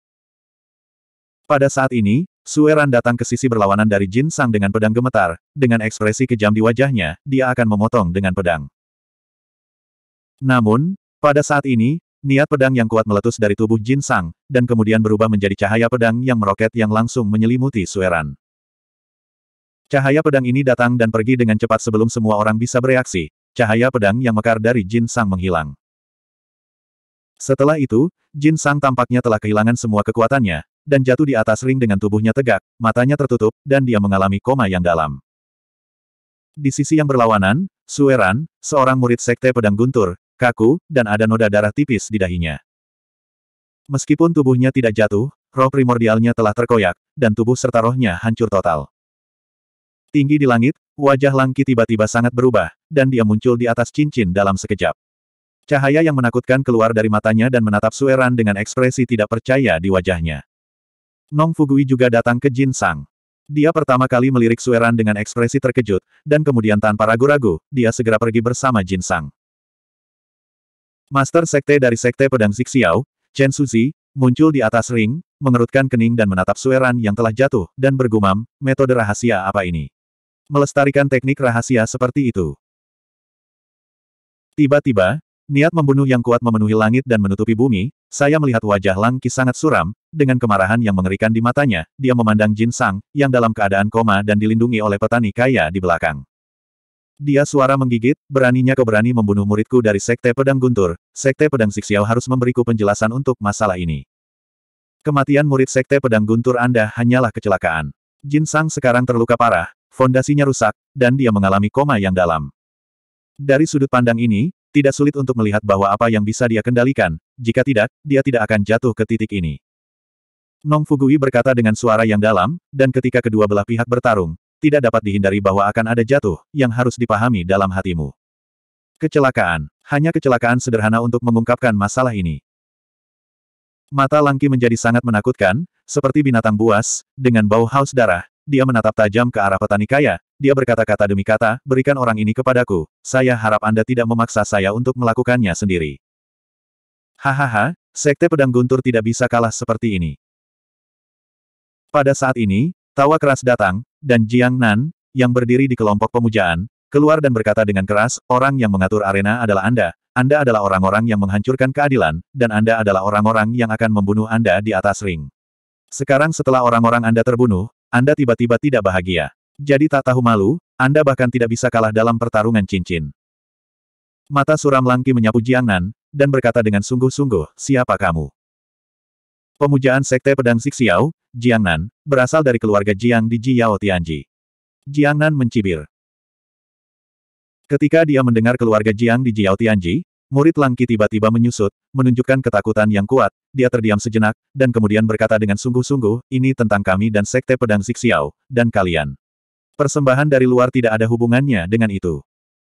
Pada saat ini, Sueran datang ke sisi berlawanan dari Jin Sang dengan pedang gemetar, dengan ekspresi kejam di wajahnya, dia akan memotong dengan pedang. Namun, pada saat ini, niat pedang yang kuat meletus dari tubuh Jin Sang, dan kemudian berubah menjadi cahaya pedang yang meroket yang langsung menyelimuti Sueran. Cahaya pedang ini datang dan pergi dengan cepat sebelum semua orang bisa bereaksi, cahaya pedang yang mekar dari Jin Sang menghilang. Setelah itu, Jin Sang tampaknya telah kehilangan semua kekuatannya, dan jatuh di atas ring dengan tubuhnya tegak, matanya tertutup, dan dia mengalami koma yang dalam. Di sisi yang berlawanan, Sueran, seorang murid sekte pedang guntur, kaku, dan ada noda darah tipis di dahinya. Meskipun tubuhnya tidak jatuh, roh primordialnya telah terkoyak, dan tubuh serta rohnya hancur total. Tinggi di langit, wajah Langki tiba-tiba sangat berubah, dan dia muncul di atas cincin dalam sekejap. Cahaya yang menakutkan keluar dari matanya dan menatap Sueran dengan ekspresi tidak percaya di wajahnya. Nong Fugui juga datang ke Jin Sang. Dia pertama kali melirik Sueran dengan ekspresi terkejut, dan kemudian tanpa ragu-ragu, dia segera pergi bersama Jin Sang. Master Sekte dari Sekte Pedang Zixiao, Chen Suzi, muncul di atas ring, mengerutkan kening dan menatap Sueran yang telah jatuh, dan bergumam, metode rahasia apa ini? Melestarikan teknik rahasia seperti itu. Tiba-tiba, Niat membunuh yang kuat memenuhi langit dan menutupi bumi, saya melihat wajah Lang Qi sangat suram, dengan kemarahan yang mengerikan di matanya, dia memandang Jin Sang, yang dalam keadaan koma dan dilindungi oleh petani kaya di belakang. Dia suara menggigit, beraninya kau berani membunuh muridku dari Sekte Pedang Guntur, Sekte Pedang Siksiao harus memberiku penjelasan untuk masalah ini. Kematian murid Sekte Pedang Guntur Anda hanyalah kecelakaan. Jin Sang sekarang terluka parah, fondasinya rusak, dan dia mengalami koma yang dalam. Dari sudut pandang ini, tidak sulit untuk melihat bahwa apa yang bisa dia kendalikan, jika tidak, dia tidak akan jatuh ke titik ini. Nong Fugui berkata dengan suara yang dalam, dan ketika kedua belah pihak bertarung, tidak dapat dihindari bahwa akan ada jatuh, yang harus dipahami dalam hatimu. Kecelakaan. Hanya kecelakaan sederhana untuk mengungkapkan masalah ini. Mata Langki menjadi sangat menakutkan, seperti binatang buas, dengan bau haus darah, dia menatap tajam ke arah petani kaya, dia berkata-kata demi kata, berikan orang ini kepadaku, saya harap Anda tidak memaksa saya untuk melakukannya sendiri. Hahaha, sekte pedang guntur tidak bisa kalah seperti ini. Pada saat ini, tawa keras datang, dan Jiang Nan, yang berdiri di kelompok pemujaan, keluar dan berkata dengan keras, orang yang mengatur arena adalah Anda, Anda adalah orang-orang yang menghancurkan keadilan, dan Anda adalah orang-orang yang akan membunuh Anda di atas ring. Sekarang setelah orang-orang Anda terbunuh, Anda tiba-tiba tidak bahagia. Jadi tak tahu malu, Anda bahkan tidak bisa kalah dalam pertarungan cincin. Mata suram Langki menyapu Jiangnan, dan berkata dengan sungguh-sungguh, siapa kamu? Pemujaan Sekte Pedang Jiang Jiangnan, berasal dari keluarga Jiang di Jiao Tianji. Jiangnan mencibir. Ketika dia mendengar keluarga Jiang di Jiao Tianji, murid Langki tiba-tiba menyusut, menunjukkan ketakutan yang kuat, dia terdiam sejenak, dan kemudian berkata dengan sungguh-sungguh, ini tentang kami dan Sekte Pedang Siksiao, dan kalian. Persembahan dari luar tidak ada hubungannya dengan itu.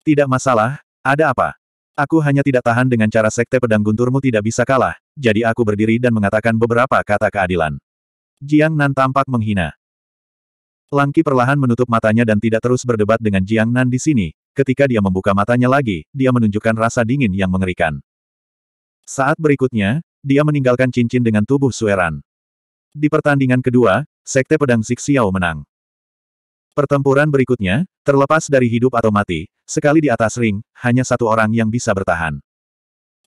Tidak masalah, ada apa? Aku hanya tidak tahan dengan cara sekte pedang gunturmu tidak bisa kalah, jadi aku berdiri dan mengatakan beberapa kata keadilan. Jiang Nan tampak menghina. Langki perlahan menutup matanya dan tidak terus berdebat dengan Jiang Nan di sini, ketika dia membuka matanya lagi, dia menunjukkan rasa dingin yang mengerikan. Saat berikutnya, dia meninggalkan cincin dengan tubuh Sueran. Di pertandingan kedua, Sekte Pedang Zixiao menang. Pertempuran berikutnya, terlepas dari hidup atau mati, sekali di atas ring, hanya satu orang yang bisa bertahan.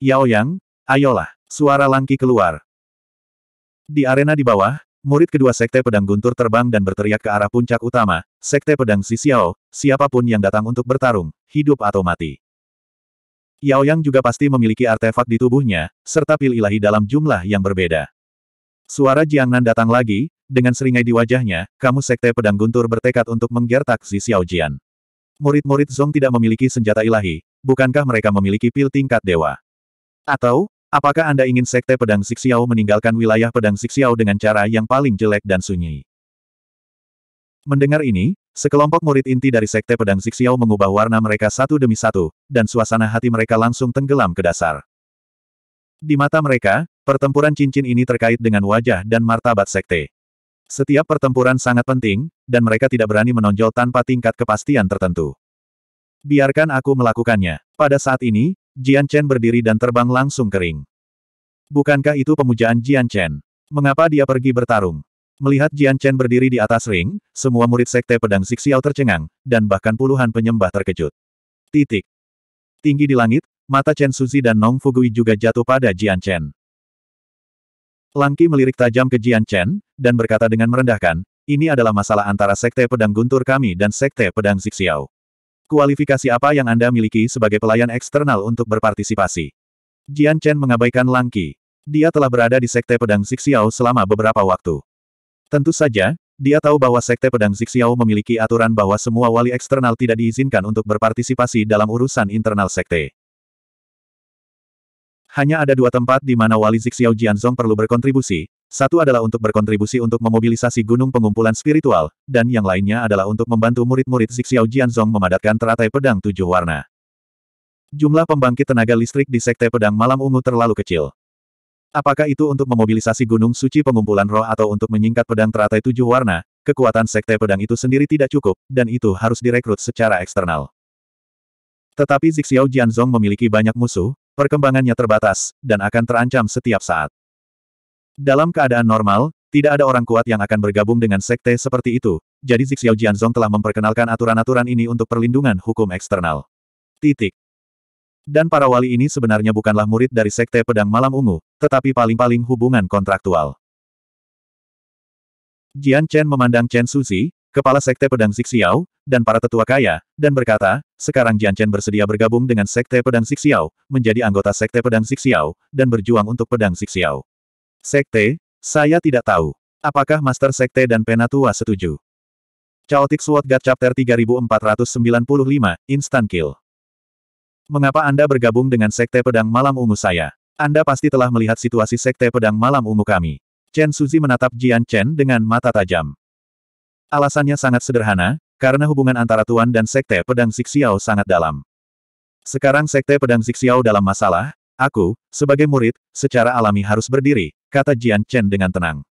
Yao Yang, ayolah, suara Langki keluar. Di arena di bawah, murid kedua Sekte Pedang Guntur terbang dan berteriak ke arah puncak utama, Sekte Pedang Si Xiao, siapapun yang datang untuk bertarung, hidup atau mati. Yao Yang juga pasti memiliki artefak di tubuhnya, serta pil ilahi dalam jumlah yang berbeda. Suara Jiangnan datang lagi, dengan seringai di wajahnya, kamu sekte pedang guntur bertekad untuk menggertak Zi Xiaojian. Murid-murid Zong tidak memiliki senjata ilahi, bukankah mereka memiliki pil tingkat dewa? Atau, apakah Anda ingin sekte pedang Xiao meninggalkan wilayah pedang Xiao dengan cara yang paling jelek dan sunyi? Mendengar ini, sekelompok murid inti dari sekte pedang Xiao mengubah warna mereka satu demi satu, dan suasana hati mereka langsung tenggelam ke dasar. Di mata mereka, pertempuran cincin ini terkait dengan wajah dan martabat sekte. Setiap pertempuran sangat penting, dan mereka tidak berani menonjol tanpa tingkat kepastian tertentu. Biarkan aku melakukannya. Pada saat ini, Jian Chen berdiri dan terbang langsung kering. Bukankah itu pemujaan Jian Chen? Mengapa dia pergi bertarung? Melihat Jian Chen berdiri di atas ring, semua murid sekte pedang Zixiao tercengang, dan bahkan puluhan penyembah terkejut. Titik. Tinggi di langit, mata Chen Suzi dan Nong Fugui juga jatuh pada Jian Chen. Langki melirik tajam ke Jian Chen, dan berkata dengan merendahkan, ini adalah masalah antara Sekte Pedang Guntur kami dan Sekte Pedang Zixiao. Kualifikasi apa yang Anda miliki sebagai pelayan eksternal untuk berpartisipasi? Jian Chen mengabaikan Langki. Dia telah berada di Sekte Pedang Zixiao selama beberapa waktu. Tentu saja, dia tahu bahwa Sekte Pedang Zixiao memiliki aturan bahwa semua wali eksternal tidak diizinkan untuk berpartisipasi dalam urusan internal Sekte. Hanya ada dua tempat di mana Wali Zixiao Jianzong perlu berkontribusi, satu adalah untuk berkontribusi untuk memobilisasi gunung pengumpulan spiritual, dan yang lainnya adalah untuk membantu murid-murid Zixiao Jianzong memadatkan teratai pedang tujuh warna. Jumlah pembangkit tenaga listrik di Sekte Pedang Malam Ungu terlalu kecil. Apakah itu untuk memobilisasi gunung suci pengumpulan roh atau untuk menyingkat pedang teratai tujuh warna, kekuatan Sekte Pedang itu sendiri tidak cukup, dan itu harus direkrut secara eksternal. Tetapi Zixiao Jianzong memiliki banyak musuh, Perkembangannya terbatas, dan akan terancam setiap saat. Dalam keadaan normal, tidak ada orang kuat yang akan bergabung dengan sekte seperti itu, jadi Zixiao Jianzong telah memperkenalkan aturan-aturan ini untuk perlindungan hukum eksternal. Titik. Dan para wali ini sebenarnya bukanlah murid dari sekte pedang malam ungu, tetapi paling-paling hubungan kontraktual. Jian Chen memandang Chen Suzi, kepala Sekte Pedang Siksiao, dan para tetua kaya, dan berkata, sekarang Jian Chen bersedia bergabung dengan Sekte Pedang Siksiao, menjadi anggota Sekte Pedang Siksiao, dan berjuang untuk Pedang Siksiao. Sekte, saya tidak tahu. Apakah Master Sekte dan Penatua setuju? Chaotic Sword God Chapter 3495, Instant Kill. Mengapa Anda bergabung dengan Sekte Pedang Malam Ungu saya? Anda pasti telah melihat situasi Sekte Pedang Malam Ungu kami. Chen Suzi menatap Jian Chen dengan mata tajam. Alasannya sangat sederhana, karena hubungan antara Tuan dan Sekte Pedang Zixiao sangat dalam. Sekarang Sekte Pedang Zixiao dalam masalah, aku, sebagai murid, secara alami harus berdiri, kata Jian Chen dengan tenang.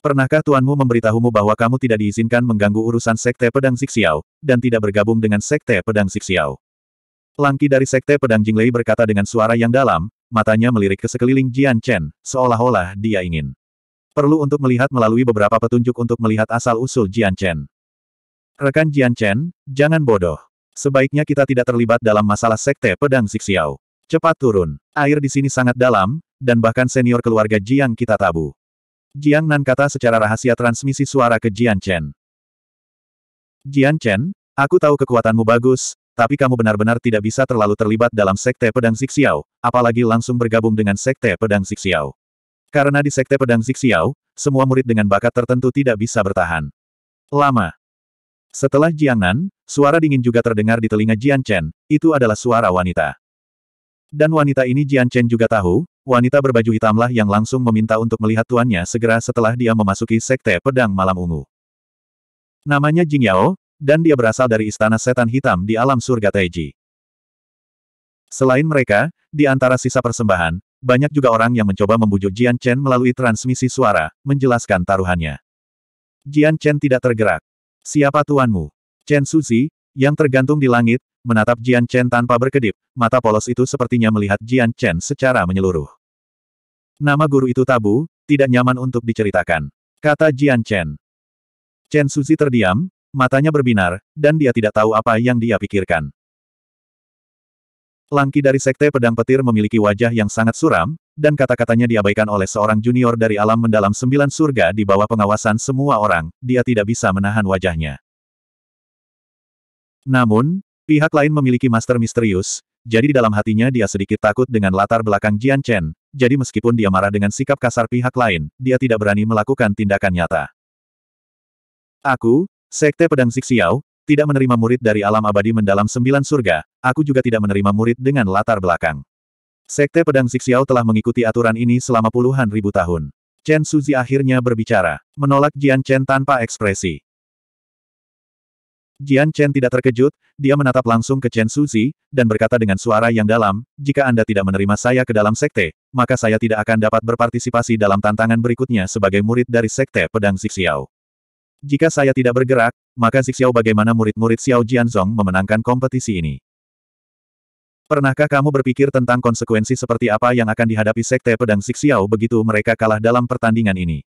Pernahkah Tuanmu memberitahumu bahwa kamu tidak diizinkan mengganggu urusan Sekte Pedang Zixiao, dan tidak bergabung dengan Sekte Pedang Zixiao? Langki dari Sekte Pedang Jinglei berkata dengan suara yang dalam, matanya melirik ke sekeliling Jian Chen, seolah-olah dia ingin Perlu untuk melihat melalui beberapa petunjuk untuk melihat asal-usul Jian Chen. Rekan Jian Chen, jangan bodoh. Sebaiknya kita tidak terlibat dalam masalah sekte pedang Zixiao. Cepat turun. Air di sini sangat dalam, dan bahkan senior keluarga Jiang kita tabu. Jiang Nan kata secara rahasia transmisi suara ke Jian Chen. Jian Chen, aku tahu kekuatanmu bagus, tapi kamu benar-benar tidak bisa terlalu terlibat dalam sekte pedang Zixiao, apalagi langsung bergabung dengan sekte pedang Zixiao. Karena di Sekte Pedang Zixiao, semua murid dengan bakat tertentu tidak bisa bertahan. Lama. Setelah Jiangnan, suara dingin juga terdengar di telinga Jian Chen, itu adalah suara wanita. Dan wanita ini Jian Chen juga tahu, wanita berbaju hitamlah yang langsung meminta untuk melihat tuannya segera setelah dia memasuki Sekte Pedang Malam Ungu. Namanya Jing Yao, dan dia berasal dari Istana Setan Hitam di alam surga Taiji. Selain mereka, di antara sisa persembahan, banyak juga orang yang mencoba membujuk Jian Chen melalui transmisi suara, menjelaskan taruhannya. Jian Chen tidak tergerak. Siapa tuanmu? Chen Suzi, yang tergantung di langit, menatap Jian Chen tanpa berkedip, mata polos itu sepertinya melihat Jian Chen secara menyeluruh. Nama guru itu tabu, tidak nyaman untuk diceritakan. Kata Jian Chen. Chen Suzi terdiam, matanya berbinar, dan dia tidak tahu apa yang dia pikirkan. Langki dari Sekte Pedang Petir memiliki wajah yang sangat suram, dan kata-katanya diabaikan oleh seorang junior dari alam mendalam sembilan surga di bawah pengawasan semua orang, dia tidak bisa menahan wajahnya. Namun, pihak lain memiliki master misterius, jadi di dalam hatinya dia sedikit takut dengan latar belakang Jian Chen, jadi meskipun dia marah dengan sikap kasar pihak lain, dia tidak berani melakukan tindakan nyata. Aku, Sekte Pedang Zixiao, tidak menerima murid dari alam abadi mendalam sembilan surga, aku juga tidak menerima murid dengan latar belakang. Sekte Pedang Zixiao telah mengikuti aturan ini selama puluhan ribu tahun. Chen Suzi akhirnya berbicara, menolak Jian Chen tanpa ekspresi. Jian Chen tidak terkejut, dia menatap langsung ke Chen Suzi, dan berkata dengan suara yang dalam, jika Anda tidak menerima saya ke dalam sekte, maka saya tidak akan dapat berpartisipasi dalam tantangan berikutnya sebagai murid dari Sekte Pedang Zixiao. Jika saya tidak bergerak, maka Zixiao bagaimana murid-murid Xiao Jianzong memenangkan kompetisi ini. Pernahkah kamu berpikir tentang konsekuensi seperti apa yang akan dihadapi Sekte Pedang Siksiao begitu mereka kalah dalam pertandingan ini?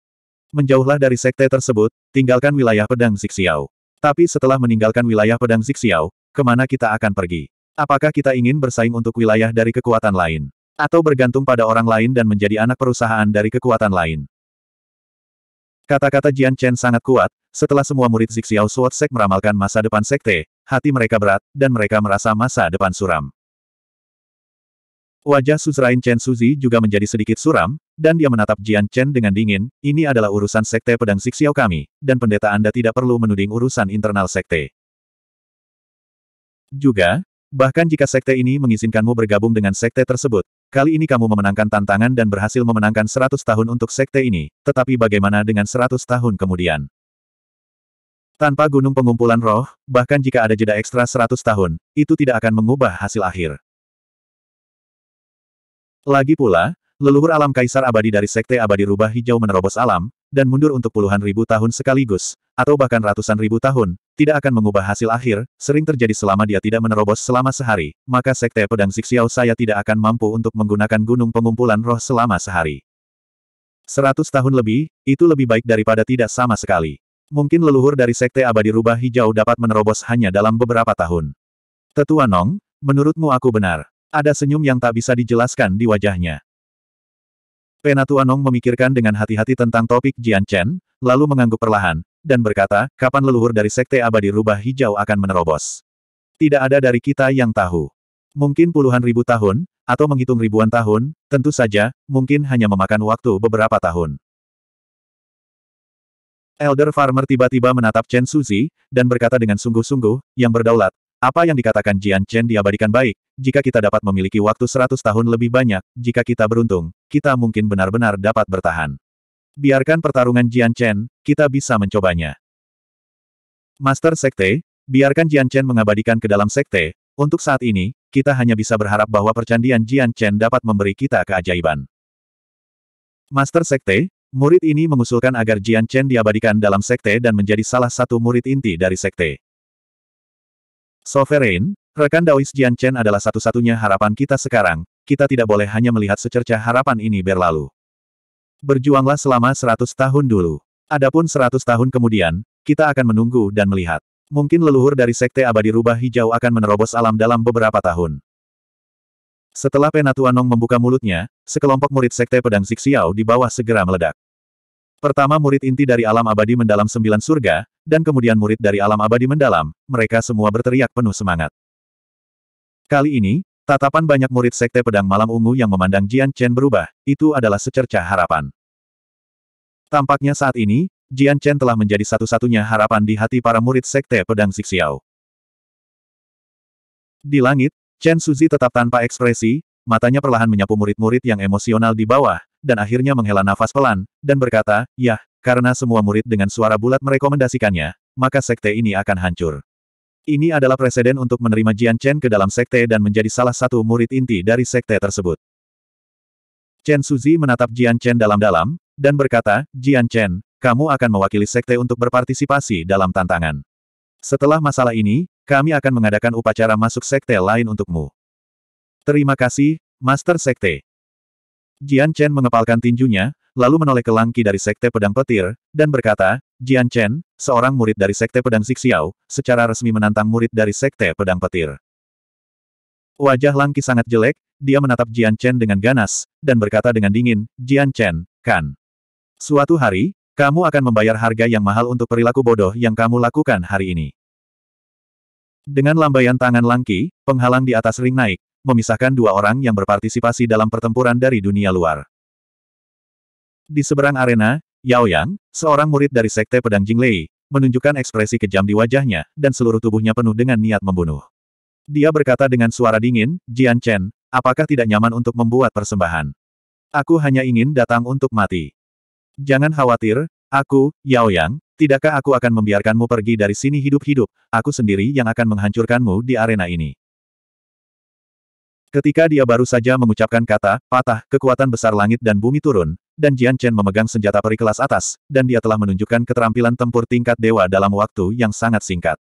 Menjauhlah dari Sekte tersebut, tinggalkan wilayah Pedang Siksiao. Tapi setelah meninggalkan wilayah Pedang Siksiao, kemana kita akan pergi? Apakah kita ingin bersaing untuk wilayah dari kekuatan lain? Atau bergantung pada orang lain dan menjadi anak perusahaan dari kekuatan lain? Kata-kata Jian Chen sangat kuat, setelah semua murid Zixiao Sword meramalkan masa depan sekte, hati mereka berat, dan mereka merasa masa depan suram. Wajah Suzerain Chen Suzi juga menjadi sedikit suram, dan dia menatap Jian Chen dengan dingin, ini adalah urusan sekte pedang Siksiao kami, dan pendeta Anda tidak perlu menuding urusan internal sekte. Juga, bahkan jika sekte ini mengizinkanmu bergabung dengan sekte tersebut, kali ini kamu memenangkan tantangan dan berhasil memenangkan 100 tahun untuk sekte ini, tetapi bagaimana dengan 100 tahun kemudian? Tanpa gunung pengumpulan roh, bahkan jika ada jeda ekstra 100 tahun, itu tidak akan mengubah hasil akhir. Lagi pula, leluhur alam kaisar abadi dari sekte abadi rubah hijau menerobos alam, dan mundur untuk puluhan ribu tahun sekaligus, atau bahkan ratusan ribu tahun, tidak akan mengubah hasil akhir, sering terjadi selama dia tidak menerobos selama sehari, maka sekte pedang Zixiao saya tidak akan mampu untuk menggunakan gunung pengumpulan roh selama sehari. Seratus tahun lebih, itu lebih baik daripada tidak sama sekali. Mungkin leluhur dari sekte abadi rubah hijau dapat menerobos hanya dalam beberapa tahun. Tetua Nong, menurutmu aku benar? Ada senyum yang tak bisa dijelaskan di wajahnya. Penatua Nong memikirkan dengan hati-hati tentang topik Jian Chen, lalu mengangguk perlahan, dan berkata, kapan leluhur dari Sekte Abadi Rubah Hijau akan menerobos? Tidak ada dari kita yang tahu. Mungkin puluhan ribu tahun, atau menghitung ribuan tahun, tentu saja, mungkin hanya memakan waktu beberapa tahun. Elder Farmer tiba-tiba menatap Chen Suzi, dan berkata dengan sungguh-sungguh, yang berdaulat, apa yang dikatakan Jian Chen diabadikan baik, jika kita dapat memiliki waktu 100 tahun lebih banyak, jika kita beruntung, kita mungkin benar-benar dapat bertahan. Biarkan pertarungan Jian Chen, kita bisa mencobanya. Master Sekte, biarkan Jian Chen mengabadikan ke dalam Sekte, untuk saat ini, kita hanya bisa berharap bahwa percandian Jian Chen dapat memberi kita keajaiban. Master Sekte, murid ini mengusulkan agar Jian Chen diabadikan dalam Sekte dan menjadi salah satu murid inti dari Sekte. Sovereign, rekan Daois Jian Chen adalah satu-satunya harapan kita sekarang, kita tidak boleh hanya melihat secerca harapan ini berlalu. Berjuanglah selama seratus tahun dulu. Adapun seratus tahun kemudian, kita akan menunggu dan melihat. Mungkin leluhur dari Sekte Abadi Rubah Hijau akan menerobos alam dalam beberapa tahun. Setelah Penatuanong membuka mulutnya, sekelompok murid Sekte Pedang Zixiao di bawah segera meledak. Pertama murid inti dari alam abadi mendalam sembilan surga, dan kemudian murid dari alam abadi mendalam, mereka semua berteriak penuh semangat. Kali ini, tatapan banyak murid sekte pedang malam ungu yang memandang Jian Chen berubah, itu adalah secercah harapan. Tampaknya saat ini, Jian Chen telah menjadi satu-satunya harapan di hati para murid sekte pedang Zixiao. Di langit, Chen Suzi tetap tanpa ekspresi, matanya perlahan menyapu murid-murid yang emosional di bawah, dan akhirnya menghela nafas pelan, dan berkata, Yah, karena semua murid dengan suara bulat merekomendasikannya, maka sekte ini akan hancur. Ini adalah presiden untuk menerima Jian Chen ke dalam sekte dan menjadi salah satu murid inti dari sekte tersebut. Chen Suzi menatap Jian Chen dalam-dalam, dan berkata, Jian Chen, kamu akan mewakili sekte untuk berpartisipasi dalam tantangan. Setelah masalah ini, kami akan mengadakan upacara masuk sekte lain untukmu. Terima kasih, Master Sekte. Jian Chen mengepalkan tinjunya, lalu menoleh ke Langki dari Sekte Pedang Petir, dan berkata, Jian Chen, seorang murid dari Sekte Pedang Siksiao, secara resmi menantang murid dari Sekte Pedang Petir. Wajah Langki sangat jelek, dia menatap Jian Chen dengan ganas, dan berkata dengan dingin, Jian Chen, kan. Suatu hari, kamu akan membayar harga yang mahal untuk perilaku bodoh yang kamu lakukan hari ini. Dengan lambaian tangan Langki, penghalang di atas ring naik, memisahkan dua orang yang berpartisipasi dalam pertempuran dari dunia luar. Di seberang arena, Yao Yang, seorang murid dari Sekte Pedang Jinglei, menunjukkan ekspresi kejam di wajahnya, dan seluruh tubuhnya penuh dengan niat membunuh. Dia berkata dengan suara dingin, Jian Chen, apakah tidak nyaman untuk membuat persembahan? Aku hanya ingin datang untuk mati. Jangan khawatir, aku, Yao Yang, tidakkah aku akan membiarkanmu pergi dari sini hidup-hidup, aku sendiri yang akan menghancurkanmu di arena ini. Ketika dia baru saja mengucapkan kata, patah, kekuatan besar langit dan bumi turun, dan Jian Chen memegang senjata peri kelas atas, dan dia telah menunjukkan keterampilan tempur tingkat dewa dalam waktu yang sangat singkat.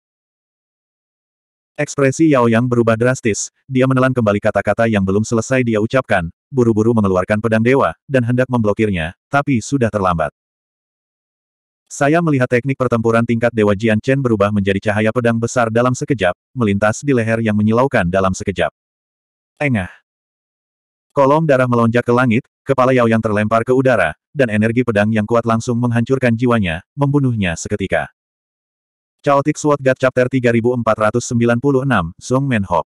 Ekspresi Yao Yang berubah drastis, dia menelan kembali kata-kata yang belum selesai dia ucapkan, buru-buru mengeluarkan pedang dewa, dan hendak memblokirnya, tapi sudah terlambat. Saya melihat teknik pertempuran tingkat dewa Jian Chen berubah menjadi cahaya pedang besar dalam sekejap, melintas di leher yang menyilaukan dalam sekejap. Engah. Kolom darah melonjak ke langit, kepala Yao yang terlempar ke udara, dan energi pedang yang kuat langsung menghancurkan jiwanya, membunuhnya seketika. Chaotic Sword God Chapter 3496, Song Men Hop.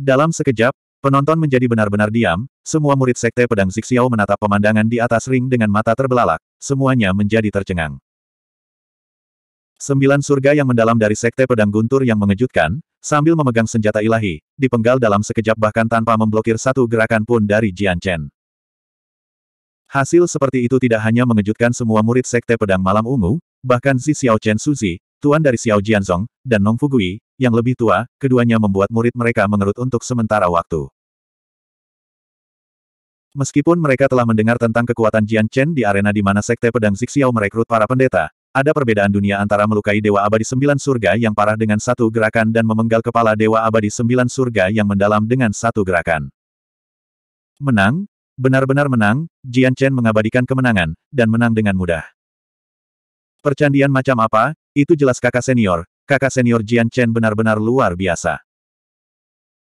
Dalam sekejap, penonton menjadi benar-benar diam, semua murid Sekte Pedang Zixiao menatap pemandangan di atas ring dengan mata terbelalak, semuanya menjadi tercengang. Sembilan surga yang mendalam dari sekte pedang guntur yang mengejutkan, sambil memegang senjata ilahi, dipenggal dalam sekejap bahkan tanpa memblokir satu gerakan pun dari Jian Chen. Hasil seperti itu tidak hanya mengejutkan semua murid sekte pedang malam ungu, bahkan Zi Xiao Chen Suzi, tuan dari Xiao Jianzong, dan Nong Fugui, yang lebih tua, keduanya membuat murid mereka mengerut untuk sementara waktu. Meskipun mereka telah mendengar tentang kekuatan Jian Chen di arena di mana Sekte Pedang Zixiao merekrut para pendeta, ada perbedaan dunia antara melukai Dewa Abadi Sembilan Surga yang parah dengan satu gerakan dan memenggal kepala Dewa Abadi Sembilan Surga yang mendalam dengan satu gerakan. Menang? Benar-benar menang, Jian Chen mengabadikan kemenangan, dan menang dengan mudah. Percandian macam apa? Itu jelas kakak senior, kakak senior Jian Chen benar-benar luar biasa.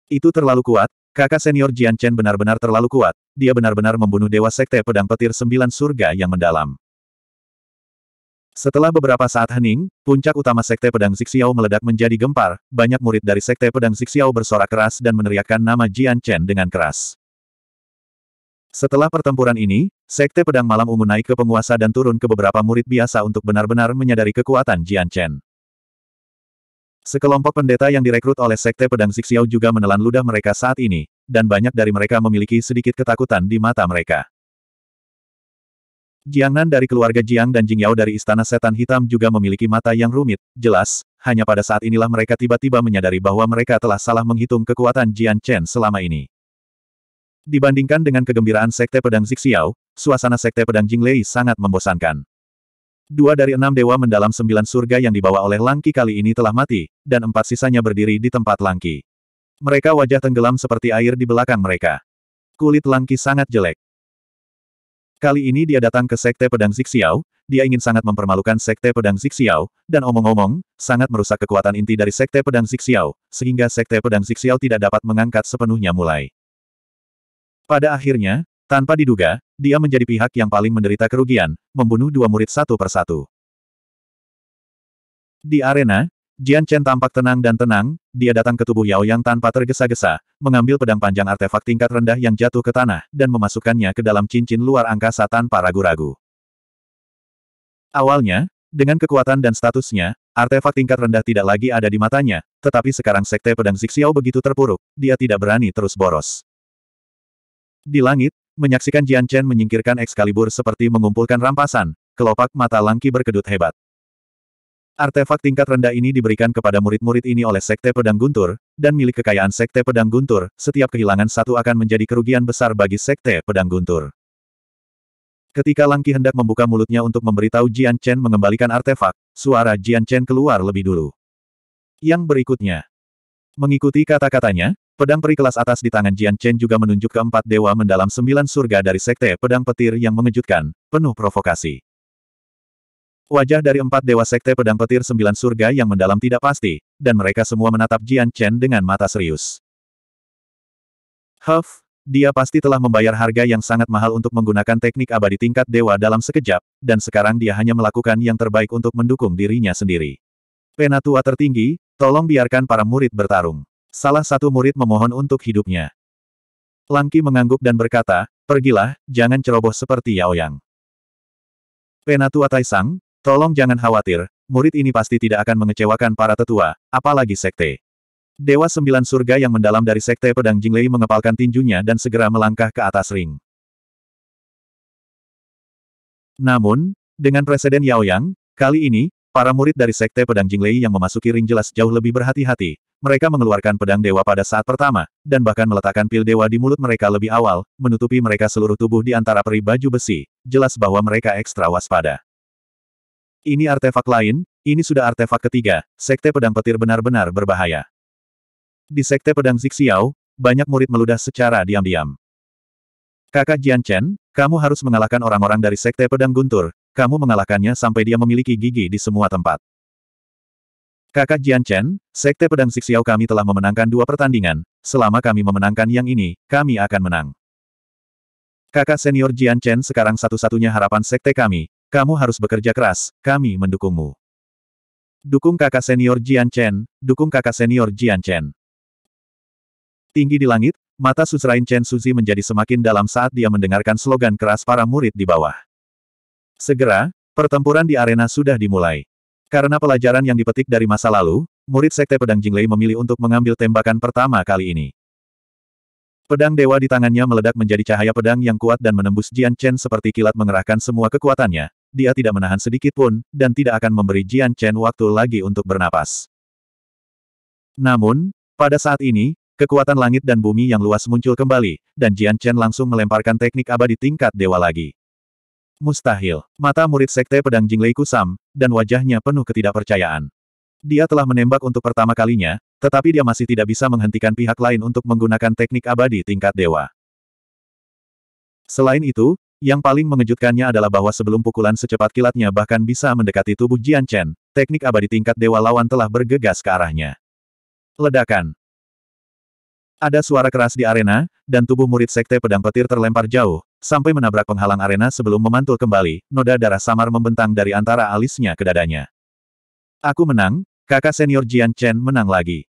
Itu terlalu kuat, kakak senior Jian Chen benar-benar terlalu kuat, dia benar-benar membunuh Dewa Sekte Pedang Petir Sembilan Surga yang mendalam. Setelah beberapa saat hening, puncak utama Sekte Pedang Zixiao meledak menjadi gempar, banyak murid dari Sekte Pedang Zixiao bersorak keras dan meneriakkan nama Jian Chen dengan keras. Setelah pertempuran ini, Sekte Pedang Malam Ungu naik ke penguasa dan turun ke beberapa murid biasa untuk benar-benar menyadari kekuatan Jian Chen. Sekelompok pendeta yang direkrut oleh Sekte Pedang Zixiao juga menelan ludah mereka saat ini, dan banyak dari mereka memiliki sedikit ketakutan di mata mereka. Jiangnan dari keluarga Jiang dan Jingyao dari Istana Setan Hitam juga memiliki mata yang rumit, jelas, hanya pada saat inilah mereka tiba-tiba menyadari bahwa mereka telah salah menghitung kekuatan Jian Chen selama ini. Dibandingkan dengan kegembiraan Sekte Pedang Zixiao, suasana Sekte Pedang Jinglei sangat membosankan. Dua dari enam dewa mendalam sembilan surga yang dibawa oleh Langki kali ini telah mati, dan empat sisanya berdiri di tempat Langki. Mereka wajah tenggelam seperti air di belakang mereka. Kulit Langki sangat jelek. Kali ini dia datang ke Sekte Pedang Zixiao, dia ingin sangat mempermalukan Sekte Pedang Zixiao, dan omong-omong, sangat merusak kekuatan inti dari Sekte Pedang Zixiao, sehingga Sekte Pedang Zixiao tidak dapat mengangkat sepenuhnya mulai. Pada akhirnya, tanpa diduga, dia menjadi pihak yang paling menderita kerugian, membunuh dua murid satu persatu. Di arena, Jian Chen tampak tenang dan tenang, dia datang ke tubuh Yao Yang tanpa tergesa-gesa, mengambil pedang panjang artefak tingkat rendah yang jatuh ke tanah, dan memasukkannya ke dalam cincin luar angkasa tanpa ragu-ragu. Awalnya, dengan kekuatan dan statusnya, artefak tingkat rendah tidak lagi ada di matanya, tetapi sekarang sekte pedang Zixiao begitu terpuruk, dia tidak berani terus boros. Di langit, menyaksikan Jian Chen menyingkirkan Excalibur seperti mengumpulkan rampasan, kelopak mata Langki berkedut hebat. Artefak tingkat rendah ini diberikan kepada murid-murid ini oleh Sekte Pedang Guntur, dan milik kekayaan Sekte Pedang Guntur, setiap kehilangan satu akan menjadi kerugian besar bagi Sekte Pedang Guntur. Ketika Langki hendak membuka mulutnya untuk memberitahu Jian Chen mengembalikan artefak, suara Jian Chen keluar lebih dulu. Yang berikutnya. Mengikuti kata-katanya, pedang peri kelas atas di tangan Jian Chen juga menunjuk keempat dewa mendalam sembilan surga dari Sekte Pedang Petir yang mengejutkan, penuh provokasi. Wajah dari empat dewa sekte pedang petir sembilan surga yang mendalam tidak pasti, dan mereka semua menatap Jian Chen dengan mata serius. Huff, dia pasti telah membayar harga yang sangat mahal untuk menggunakan teknik abadi tingkat dewa dalam sekejap, dan sekarang dia hanya melakukan yang terbaik untuk mendukung dirinya sendiri. Penatua tertinggi, tolong biarkan para murid bertarung. Salah satu murid memohon untuk hidupnya. Langki mengangguk dan berkata, pergilah, jangan ceroboh seperti Yao Yang. Penatua Taisang, Tolong jangan khawatir, murid ini pasti tidak akan mengecewakan para tetua, apalagi sekte. Dewa Sembilan Surga yang mendalam dari sekte pedang Jinglei mengepalkan tinjunya dan segera melangkah ke atas ring. Namun, dengan presiden Yao Yang, kali ini, para murid dari Sekte Pedang Jinglei yang memasuki ring jelas jauh lebih berhati-hati. Mereka mengeluarkan pedang dewa pada saat pertama, dan bahkan meletakkan pil dewa di mulut mereka lebih awal, menutupi mereka seluruh tubuh di antara peri baju besi, jelas bahwa mereka ekstra waspada. Ini artefak lain, ini sudah artefak ketiga, Sekte Pedang Petir benar-benar berbahaya. Di Sekte Pedang Zixiao, banyak murid meludah secara diam-diam. Kakak Jian Chen, kamu harus mengalahkan orang-orang dari Sekte Pedang Guntur, kamu mengalahkannya sampai dia memiliki gigi di semua tempat. Kakak Jian Chen, Sekte Pedang Zixiao kami telah memenangkan dua pertandingan, selama kami memenangkan yang ini, kami akan menang. Kakak senior Jian Chen sekarang satu-satunya harapan Sekte kami, kamu harus bekerja keras, kami mendukungmu. Dukung kakak senior Jian Chen, dukung kakak senior Jian Chen. Tinggi di langit, mata Suzerain Chen Suzi menjadi semakin dalam saat dia mendengarkan slogan keras para murid di bawah. Segera, pertempuran di arena sudah dimulai. Karena pelajaran yang dipetik dari masa lalu, murid Sekte Pedang Jinglei memilih untuk mengambil tembakan pertama kali ini. Pedang dewa di tangannya meledak menjadi cahaya pedang yang kuat dan menembus Jian Chen seperti kilat mengerahkan semua kekuatannya, dia tidak menahan sedikit pun, dan tidak akan memberi Jian Chen waktu lagi untuk bernapas. Namun, pada saat ini, kekuatan langit dan bumi yang luas muncul kembali, dan Jian Chen langsung melemparkan teknik abadi tingkat dewa lagi. Mustahil, mata murid sekte pedang Jinglei kusam, dan wajahnya penuh ketidakpercayaan. Dia telah menembak untuk pertama kalinya, tetapi dia masih tidak bisa menghentikan pihak lain untuk menggunakan teknik abadi tingkat dewa. Selain itu, yang paling mengejutkannya adalah bahwa sebelum pukulan secepat kilatnya bahkan bisa mendekati tubuh Jian Chen, teknik abadi tingkat dewa lawan telah bergegas ke arahnya. Ledakan. Ada suara keras di arena, dan tubuh murid sekte pedang petir terlempar jauh, sampai menabrak penghalang arena sebelum memantul kembali, noda darah samar membentang dari antara alisnya ke dadanya. Aku menang, kakak senior Jian Chen menang lagi.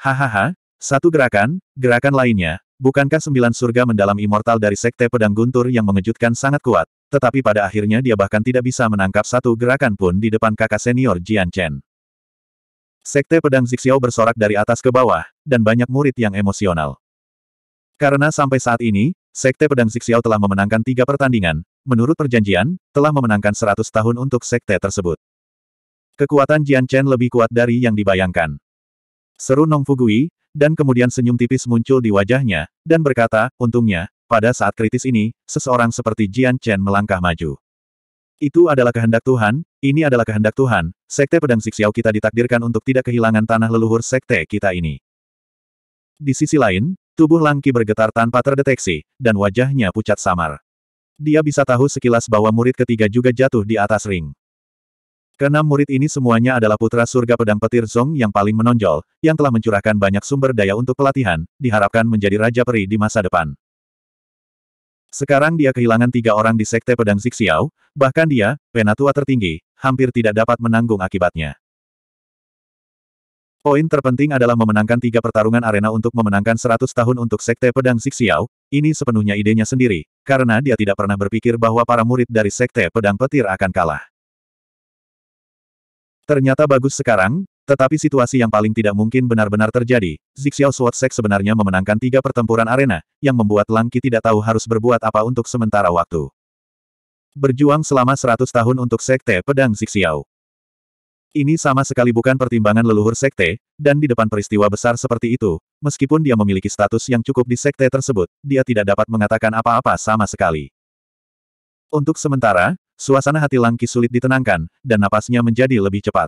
Hahaha, satu gerakan, gerakan lainnya, Bukankah sembilan surga mendalam immortal dari Sekte Pedang Guntur yang mengejutkan sangat kuat, tetapi pada akhirnya dia bahkan tidak bisa menangkap satu gerakan pun di depan kakak senior Jian Chen. Sekte Pedang Zixiao bersorak dari atas ke bawah, dan banyak murid yang emosional. Karena sampai saat ini, Sekte Pedang Zixiao telah memenangkan tiga pertandingan, menurut perjanjian, telah memenangkan seratus tahun untuk sekte tersebut. Kekuatan Jian Chen lebih kuat dari yang dibayangkan. Seru Nong Fugui, dan kemudian senyum tipis muncul di wajahnya, dan berkata, untungnya, pada saat kritis ini, seseorang seperti Jian Chen melangkah maju. Itu adalah kehendak Tuhan, ini adalah kehendak Tuhan, Sekte Pedang Siksiao kita ditakdirkan untuk tidak kehilangan tanah leluhur Sekte kita ini. Di sisi lain, tubuh Langki bergetar tanpa terdeteksi, dan wajahnya pucat samar. Dia bisa tahu sekilas bahwa murid ketiga juga jatuh di atas ring. Keenam murid ini semuanya adalah putra surga pedang petir Zong yang paling menonjol, yang telah mencurahkan banyak sumber daya untuk pelatihan, diharapkan menjadi Raja Peri di masa depan. Sekarang dia kehilangan tiga orang di Sekte Pedang Zixiao, bahkan dia, penatua tertinggi, hampir tidak dapat menanggung akibatnya. Poin terpenting adalah memenangkan tiga pertarungan arena untuk memenangkan 100 tahun untuk Sekte Pedang Zixiao, ini sepenuhnya idenya sendiri, karena dia tidak pernah berpikir bahwa para murid dari Sekte Pedang Petir akan kalah. Ternyata bagus sekarang, tetapi situasi yang paling tidak mungkin benar-benar terjadi. Zixiao Swordsex sebenarnya memenangkan tiga pertempuran arena, yang membuat Langki tidak tahu harus berbuat apa untuk sementara waktu. Berjuang selama 100 tahun untuk Sekte Pedang Zixiao. Ini sama sekali bukan pertimbangan leluhur Sekte, dan di depan peristiwa besar seperti itu, meskipun dia memiliki status yang cukup di Sekte tersebut, dia tidak dapat mengatakan apa-apa sama sekali. Untuk sementara, Suasana hati Langki sulit ditenangkan, dan napasnya menjadi lebih cepat.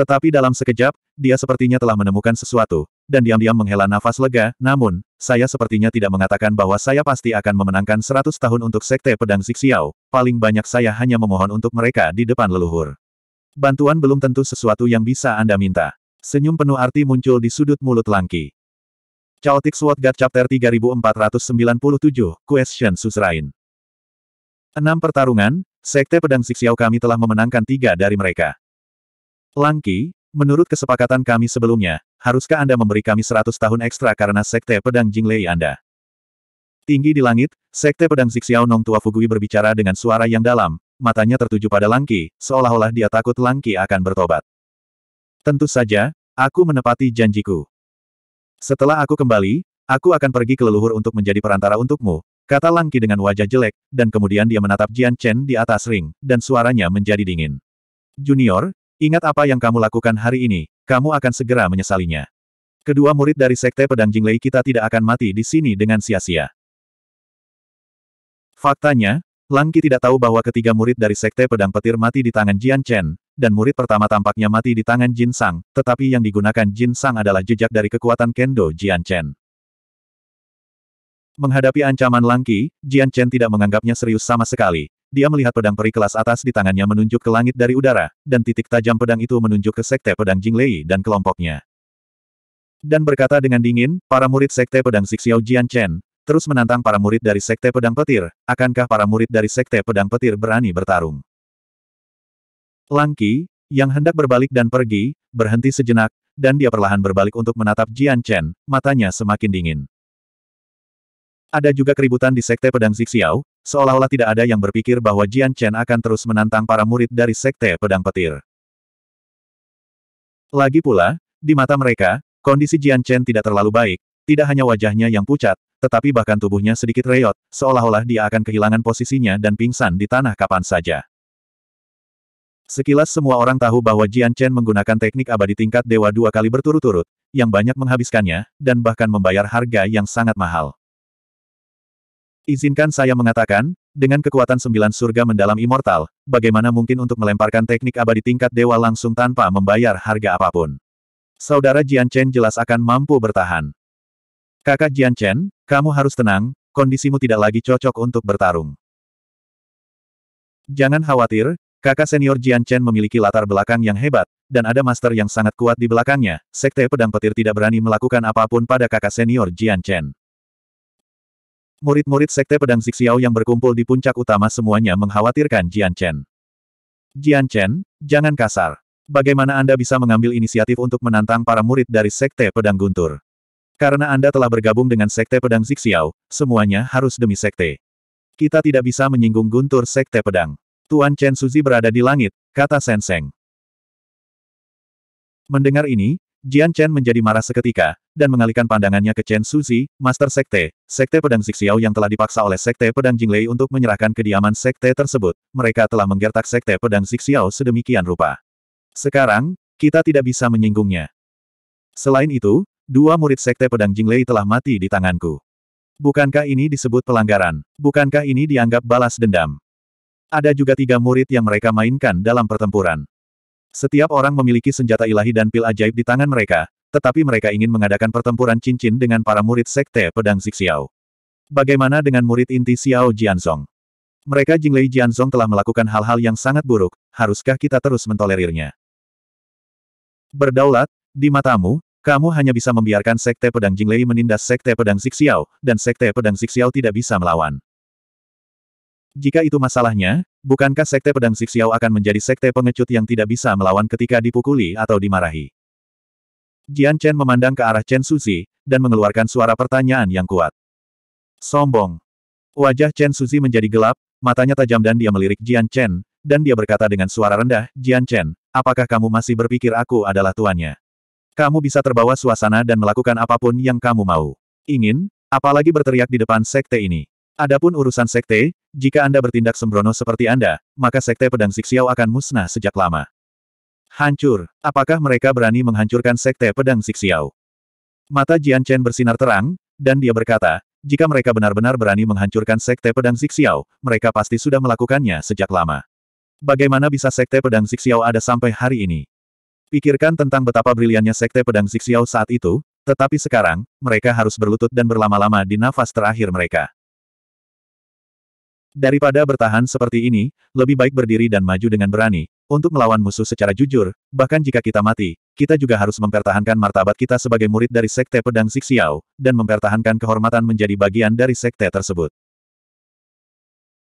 Tetapi dalam sekejap, dia sepertinya telah menemukan sesuatu, dan diam-diam menghela nafas lega, namun, saya sepertinya tidak mengatakan bahwa saya pasti akan memenangkan 100 tahun untuk Sekte Pedang Zixiao, paling banyak saya hanya memohon untuk mereka di depan leluhur. Bantuan belum tentu sesuatu yang bisa Anda minta. Senyum penuh arti muncul di sudut mulut Langki. Chaotic Sword God Chapter 3497, Question Suzerain Enam pertarungan, Sekte Pedang Siksiao kami telah memenangkan tiga dari mereka. Langki, menurut kesepakatan kami sebelumnya, haruskah Anda memberi kami seratus tahun ekstra karena Sekte Pedang Jinglei Anda? Tinggi di langit, Sekte Pedang Siksiao Nong Tua Fugui berbicara dengan suara yang dalam, matanya tertuju pada Langki, seolah-olah dia takut Langki akan bertobat. Tentu saja, aku menepati janjiku. Setelah aku kembali, Aku akan pergi ke leluhur untuk menjadi perantara untukmu, Kata Langki dengan wajah jelek, dan kemudian dia menatap Jian Chen di atas ring, dan suaranya menjadi dingin. Junior, ingat apa yang kamu lakukan hari ini, kamu akan segera menyesalinya. Kedua murid dari Sekte Pedang Jinglei kita tidak akan mati di sini dengan sia-sia. Faktanya, Langki tidak tahu bahwa ketiga murid dari Sekte Pedang Petir mati di tangan Jian Chen, dan murid pertama tampaknya mati di tangan Jin Sang, tetapi yang digunakan Jin Sang adalah jejak dari kekuatan Kendo Jian Chen. Menghadapi ancaman Langki, Jian Chen tidak menganggapnya serius sama sekali. Dia melihat pedang peri kelas atas di tangannya menunjuk ke langit dari udara, dan titik tajam pedang itu menunjuk ke sekte pedang Jing Lei dan kelompoknya. Dan berkata dengan dingin, para murid sekte pedang Sixiao Jian Chen, terus menantang para murid dari sekte pedang petir, akankah para murid dari sekte pedang petir berani bertarung? Langki, yang hendak berbalik dan pergi, berhenti sejenak, dan dia perlahan berbalik untuk menatap Jian Chen, matanya semakin dingin. Ada juga keributan di Sekte Pedang Zixiao, seolah-olah tidak ada yang berpikir bahwa Jian Chen akan terus menantang para murid dari Sekte Pedang Petir. Lagi pula, di mata mereka, kondisi Jian Chen tidak terlalu baik, tidak hanya wajahnya yang pucat, tetapi bahkan tubuhnya sedikit reyot, seolah-olah dia akan kehilangan posisinya dan pingsan di tanah kapan saja. Sekilas semua orang tahu bahwa Jian Chen menggunakan teknik abadi tingkat dewa dua kali berturut-turut, yang banyak menghabiskannya, dan bahkan membayar harga yang sangat mahal. Izinkan saya mengatakan, dengan kekuatan sembilan surga mendalam immortal, bagaimana mungkin untuk melemparkan teknik abadi tingkat dewa langsung tanpa membayar harga apapun. Saudara Jian Chen jelas akan mampu bertahan. Kakak Jian Chen, kamu harus tenang, kondisimu tidak lagi cocok untuk bertarung. Jangan khawatir, kakak senior Jian Chen memiliki latar belakang yang hebat, dan ada master yang sangat kuat di belakangnya, sekte pedang petir tidak berani melakukan apapun pada kakak senior Jian Chen. Murid-murid Sekte Pedang Zixiao yang berkumpul di puncak utama semuanya mengkhawatirkan Jian Chen. Jian Chen, jangan kasar. Bagaimana Anda bisa mengambil inisiatif untuk menantang para murid dari Sekte Pedang Guntur? Karena Anda telah bergabung dengan Sekte Pedang Zixiao, semuanya harus demi Sekte. Kita tidak bisa menyinggung Guntur Sekte Pedang. Tuan Chen Suzi berada di langit, kata Senseng. Mendengar ini, Jian Chen menjadi marah seketika, dan mengalihkan pandangannya ke Chen Suzi, Master Sekte, Sekte Pedang Zixiao yang telah dipaksa oleh Sekte Pedang Jinglei untuk menyerahkan kediaman Sekte tersebut. Mereka telah menggertak Sekte Pedang Zixiao sedemikian rupa. Sekarang, kita tidak bisa menyinggungnya. Selain itu, dua murid Sekte Pedang Jinglei telah mati di tanganku. Bukankah ini disebut pelanggaran? Bukankah ini dianggap balas dendam? Ada juga tiga murid yang mereka mainkan dalam pertempuran. Setiap orang memiliki senjata ilahi dan pil ajaib di tangan mereka, tetapi mereka ingin mengadakan pertempuran cincin dengan para murid sekte pedang Zixiao. Bagaimana dengan murid inti Xiao Jianzong? Mereka Jinglei Jianzong telah melakukan hal-hal yang sangat buruk, haruskah kita terus mentolerirnya? Berdaulat, di matamu, kamu hanya bisa membiarkan Sekte Pedang Jinglei menindas Sekte Pedang Zixiao, dan Sekte Pedang Zixiao tidak bisa melawan. Jika itu masalahnya, Bukankah sekte pedang Zixiao akan menjadi sekte pengecut yang tidak bisa melawan ketika dipukuli atau dimarahi? Jian Chen memandang ke arah Chen Suzi, dan mengeluarkan suara pertanyaan yang kuat. Sombong. Wajah Chen Suzi menjadi gelap, matanya tajam dan dia melirik Jian Chen, dan dia berkata dengan suara rendah, Jian Chen, apakah kamu masih berpikir aku adalah tuannya? Kamu bisa terbawa suasana dan melakukan apapun yang kamu mau. Ingin, apalagi berteriak di depan sekte ini. Adapun urusan sekte, jika Anda bertindak sembrono seperti Anda, maka sekte pedang Siksiao akan musnah sejak lama. Hancur, apakah mereka berani menghancurkan sekte pedang Siksiao? Mata Jian Chen bersinar terang, dan dia berkata, jika mereka benar-benar berani menghancurkan sekte pedang Siksiao, mereka pasti sudah melakukannya sejak lama. Bagaimana bisa sekte pedang Siksiao ada sampai hari ini? Pikirkan tentang betapa briliannya sekte pedang Siksiao saat itu, tetapi sekarang, mereka harus berlutut dan berlama-lama di nafas terakhir mereka. Daripada bertahan seperti ini, lebih baik berdiri dan maju dengan berani, untuk melawan musuh secara jujur, bahkan jika kita mati, kita juga harus mempertahankan martabat kita sebagai murid dari Sekte Pedang Sixiao, dan mempertahankan kehormatan menjadi bagian dari Sekte tersebut.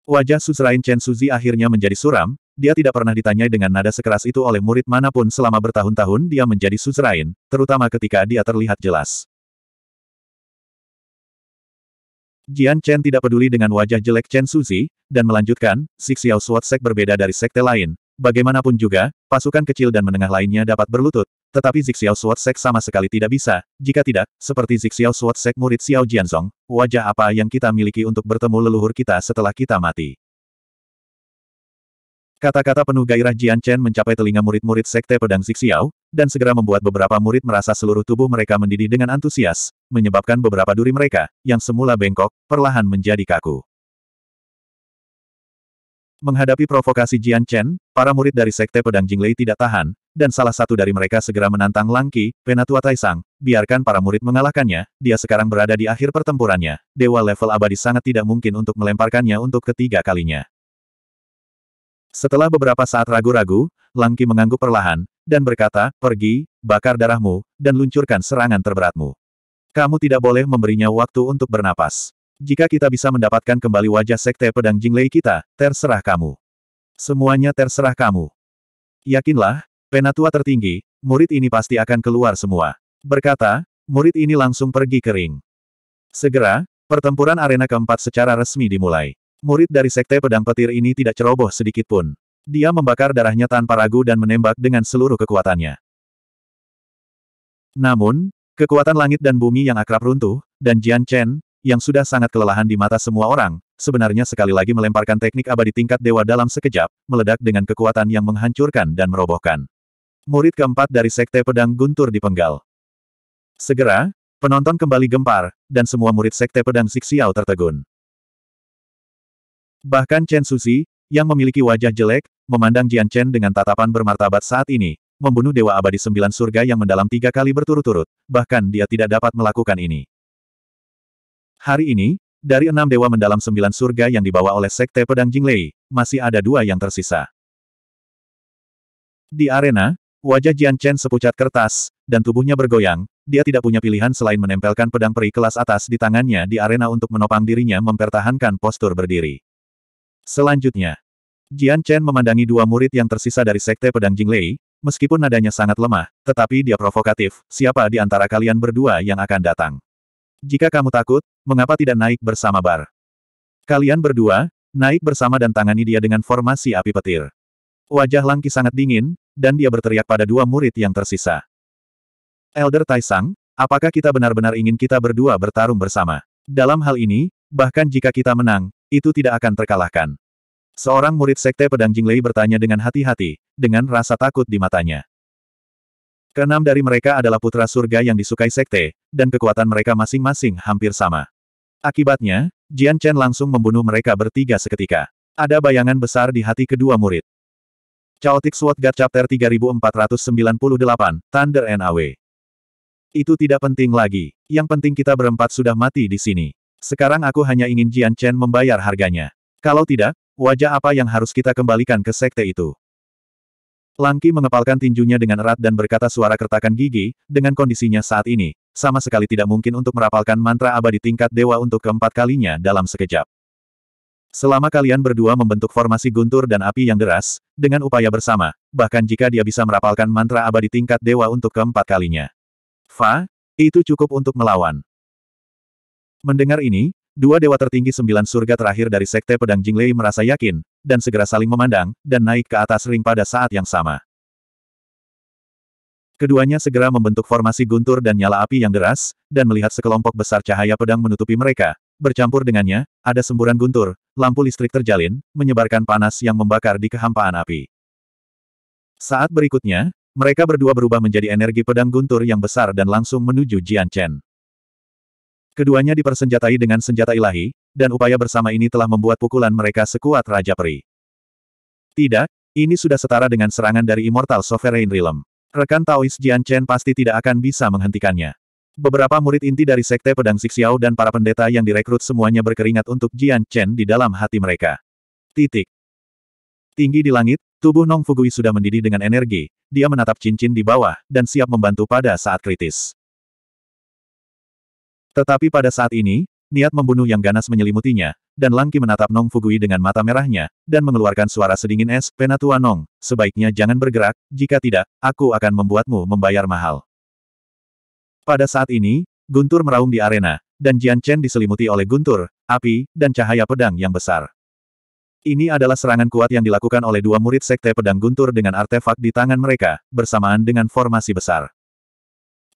Wajah Suzrain Chen Suzi akhirnya menjadi suram, dia tidak pernah ditanyai dengan nada sekeras itu oleh murid manapun selama bertahun-tahun dia menjadi suzerain, terutama ketika dia terlihat jelas. Jian Chen tidak peduli dengan wajah jelek Chen Suzi, dan melanjutkan, Six Sword Sek berbeda dari sekte lain. Bagaimanapun juga, pasukan kecil dan menengah lainnya dapat berlutut, tetapi Zixiao Sword Sek sama sekali tidak bisa. Jika tidak, seperti Zixiao Sword Sek murid Xiao Jianzong, wajah apa yang kita miliki untuk bertemu leluhur kita setelah kita mati? Kata-kata penuh gairah Jian Chen mencapai telinga murid-murid Sekte Pedang Zixiao, dan segera membuat beberapa murid merasa seluruh tubuh mereka mendidih dengan antusias, menyebabkan beberapa duri mereka, yang semula bengkok, perlahan menjadi kaku. Menghadapi provokasi Jian Chen, para murid dari Sekte Pedang Jinglei tidak tahan, dan salah satu dari mereka segera menantang Langki, Penatua Taisang, biarkan para murid mengalahkannya, dia sekarang berada di akhir pertempurannya, dewa level abadi sangat tidak mungkin untuk melemparkannya untuk ketiga kalinya. Setelah beberapa saat ragu-ragu, Langki mengangguk perlahan, dan berkata, pergi, bakar darahmu, dan luncurkan serangan terberatmu. Kamu tidak boleh memberinya waktu untuk bernapas. Jika kita bisa mendapatkan kembali wajah Sekte Pedang Jinglei kita, terserah kamu. Semuanya terserah kamu. Yakinlah, penatua tertinggi, murid ini pasti akan keluar semua. Berkata, murid ini langsung pergi kering. Segera, pertempuran arena keempat secara resmi dimulai. Murid dari Sekte Pedang Petir ini tidak ceroboh sedikitpun. Dia membakar darahnya tanpa ragu dan menembak dengan seluruh kekuatannya. Namun, kekuatan langit dan bumi yang akrab runtuh, dan Jian Chen, yang sudah sangat kelelahan di mata semua orang, sebenarnya sekali lagi melemparkan teknik abadi tingkat dewa dalam sekejap, meledak dengan kekuatan yang menghancurkan dan merobohkan. Murid keempat dari Sekte Pedang Guntur dipenggal. Segera, penonton kembali gempar, dan semua murid Sekte Pedang Sixiao tertegun. Bahkan Chen Susi, yang memiliki wajah jelek, memandang Jian Chen dengan tatapan bermartabat saat ini, membunuh Dewa Abadi Sembilan Surga yang mendalam tiga kali berturut-turut, bahkan dia tidak dapat melakukan ini. Hari ini, dari enam Dewa Mendalam Sembilan Surga yang dibawa oleh Sekte Pedang Jinglei, masih ada dua yang tersisa. Di arena, wajah Jian Chen sepucat kertas, dan tubuhnya bergoyang, dia tidak punya pilihan selain menempelkan pedang peri kelas atas di tangannya di arena untuk menopang dirinya mempertahankan postur berdiri. Selanjutnya, Jian Chen memandangi dua murid yang tersisa dari Sekte Pedang Jinglei, meskipun nadanya sangat lemah, tetapi dia provokatif, siapa di antara kalian berdua yang akan datang? Jika kamu takut, mengapa tidak naik bersama bar? Kalian berdua, naik bersama dan tangani dia dengan formasi api petir. Wajah Langki sangat dingin, dan dia berteriak pada dua murid yang tersisa. Elder Taisang, apakah kita benar-benar ingin kita berdua bertarung bersama? Dalam hal ini, Bahkan jika kita menang, itu tidak akan terkalahkan. Seorang murid sekte pedang Jinglei bertanya dengan hati-hati, dengan rasa takut di matanya. Keenam dari mereka adalah putra surga yang disukai sekte, dan kekuatan mereka masing-masing hampir sama. Akibatnya, Jian Chen langsung membunuh mereka bertiga seketika. Ada bayangan besar di hati kedua murid. Chaotic Sword God Chapter 3498, Thunder NAW. Itu tidak penting lagi. Yang penting kita berempat sudah mati di sini. Sekarang aku hanya ingin Jian Chen membayar harganya. Kalau tidak, wajah apa yang harus kita kembalikan ke sekte itu? Langki mengepalkan tinjunya dengan erat dan berkata suara kertakan gigi, dengan kondisinya saat ini, sama sekali tidak mungkin untuk merapalkan mantra abadi tingkat dewa untuk keempat kalinya dalam sekejap. Selama kalian berdua membentuk formasi guntur dan api yang deras, dengan upaya bersama, bahkan jika dia bisa merapalkan mantra abadi tingkat dewa untuk keempat kalinya. Fa, itu cukup untuk melawan. Mendengar ini, dua dewa tertinggi sembilan surga terakhir dari Sekte Pedang Jinglei merasa yakin, dan segera saling memandang, dan naik ke atas ring pada saat yang sama. Keduanya segera membentuk formasi guntur dan nyala api yang deras, dan melihat sekelompok besar cahaya pedang menutupi mereka. Bercampur dengannya, ada semburan guntur, lampu listrik terjalin, menyebarkan panas yang membakar di kehampaan api. Saat berikutnya, mereka berdua berubah menjadi energi pedang guntur yang besar dan langsung menuju Jian Chen. Keduanya dipersenjatai dengan senjata ilahi, dan upaya bersama ini telah membuat pukulan mereka sekuat Raja Peri. Tidak, ini sudah setara dengan serangan dari Immortal Sovereign Realm. Rekan Taois Jian Chen pasti tidak akan bisa menghentikannya. Beberapa murid inti dari Sekte Pedang Siksiao dan para pendeta yang direkrut semuanya berkeringat untuk Jian Chen di dalam hati mereka. Titik. Tinggi di langit, tubuh Nong Fugui sudah mendidih dengan energi, dia menatap cincin di bawah, dan siap membantu pada saat kritis. Tetapi pada saat ini, niat membunuh yang ganas menyelimutinya, dan Langki menatap Nong Fugui dengan mata merahnya, dan mengeluarkan suara sedingin es, Penatua Nong, sebaiknya jangan bergerak, jika tidak, aku akan membuatmu membayar mahal. Pada saat ini, Guntur meraung di arena, dan Jian Chen diselimuti oleh guntur, api, dan cahaya pedang yang besar. Ini adalah serangan kuat yang dilakukan oleh dua murid Sekte Pedang Guntur dengan artefak di tangan mereka, bersamaan dengan formasi besar.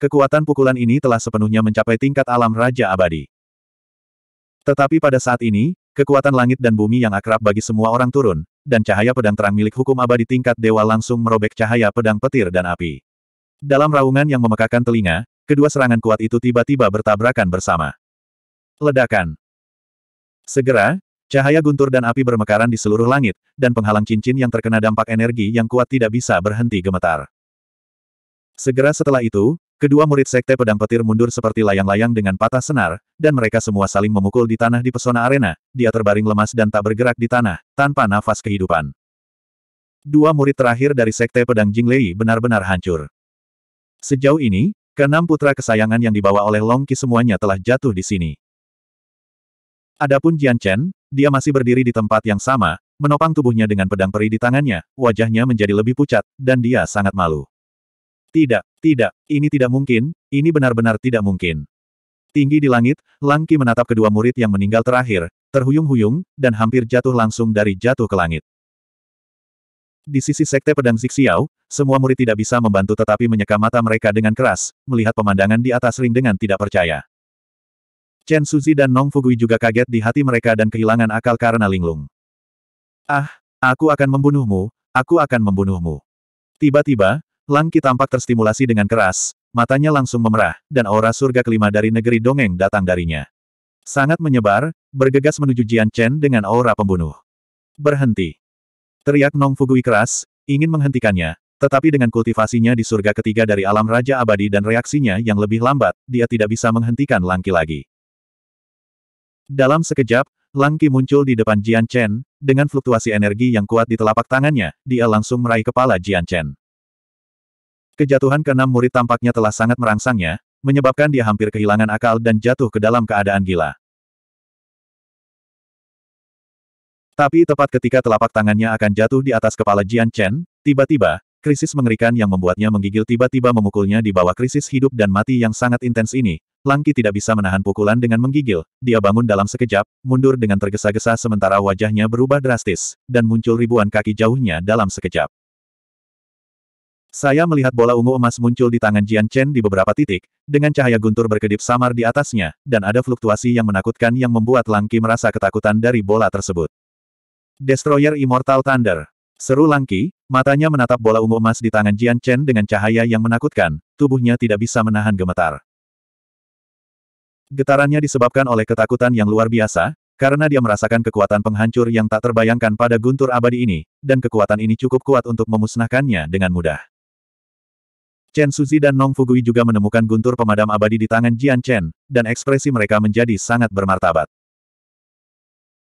Kekuatan pukulan ini telah sepenuhnya mencapai tingkat alam Raja Abadi. Tetapi pada saat ini, kekuatan langit dan bumi yang akrab bagi semua orang turun, dan cahaya pedang terang milik hukum abadi tingkat dewa langsung merobek cahaya pedang petir dan api. Dalam raungan yang memekakan telinga, kedua serangan kuat itu tiba-tiba bertabrakan bersama. Ledakan. Segera, Cahaya guntur dan api bermekaran di seluruh langit, dan penghalang cincin yang terkena dampak energi yang kuat tidak bisa berhenti gemetar. Segera setelah itu, Kedua murid sekte pedang petir mundur seperti layang-layang dengan patah senar, dan mereka semua saling memukul di tanah di pesona arena, dia terbaring lemas dan tak bergerak di tanah, tanpa nafas kehidupan. Dua murid terakhir dari sekte pedang Jinglei benar-benar hancur. Sejauh ini, keenam putra kesayangan yang dibawa oleh Long Qi semuanya telah jatuh di sini. Adapun Jian Chen, dia masih berdiri di tempat yang sama, menopang tubuhnya dengan pedang peri di tangannya, wajahnya menjadi lebih pucat, dan dia sangat malu. Tidak, tidak, ini tidak mungkin, ini benar-benar tidak mungkin. Tinggi di langit, Langki menatap kedua murid yang meninggal terakhir, terhuyung-huyung, dan hampir jatuh langsung dari jatuh ke langit. Di sisi Sekte Pedang Zixiao, semua murid tidak bisa membantu tetapi menyeka mata mereka dengan keras, melihat pemandangan di atas ring dengan tidak percaya. Chen Suzi dan Nong Fugui juga kaget di hati mereka dan kehilangan akal karena linglung. Ah, aku akan membunuhmu, aku akan membunuhmu. Tiba-tiba, Langki tampak terstimulasi dengan keras, matanya langsung memerah, dan aura surga kelima dari negeri dongeng datang darinya. Sangat menyebar, bergegas menuju Jian Chen dengan aura pembunuh. Berhenti. Teriak Nong Fugui keras, ingin menghentikannya, tetapi dengan kultivasinya di surga ketiga dari alam Raja Abadi dan reaksinya yang lebih lambat, dia tidak bisa menghentikan Langki lagi. Dalam sekejap, Langki muncul di depan Jian Chen, dengan fluktuasi energi yang kuat di telapak tangannya, dia langsung meraih kepala Jian Chen. Kejatuhan keenam murid tampaknya telah sangat merangsangnya, menyebabkan dia hampir kehilangan akal dan jatuh ke dalam keadaan gila. Tapi tepat ketika telapak tangannya akan jatuh di atas kepala Jian Chen, tiba-tiba, krisis mengerikan yang membuatnya menggigil tiba-tiba memukulnya di bawah krisis hidup dan mati yang sangat intens ini, Langki tidak bisa menahan pukulan dengan menggigil, dia bangun dalam sekejap, mundur dengan tergesa-gesa sementara wajahnya berubah drastis, dan muncul ribuan kaki jauhnya dalam sekejap. Saya melihat bola ungu emas muncul di tangan Jian Chen di beberapa titik, dengan cahaya guntur berkedip samar di atasnya, dan ada fluktuasi yang menakutkan yang membuat Langki merasa ketakutan dari bola tersebut. Destroyer Immortal Thunder. Seru Langki, matanya menatap bola ungu emas di tangan Jian Chen dengan cahaya yang menakutkan, tubuhnya tidak bisa menahan gemetar. Getarannya disebabkan oleh ketakutan yang luar biasa, karena dia merasakan kekuatan penghancur yang tak terbayangkan pada guntur abadi ini, dan kekuatan ini cukup kuat untuk memusnahkannya dengan mudah. Chen Suzi dan Nong Fugui juga menemukan guntur pemadam abadi di tangan Jian Chen, dan ekspresi mereka menjadi sangat bermartabat.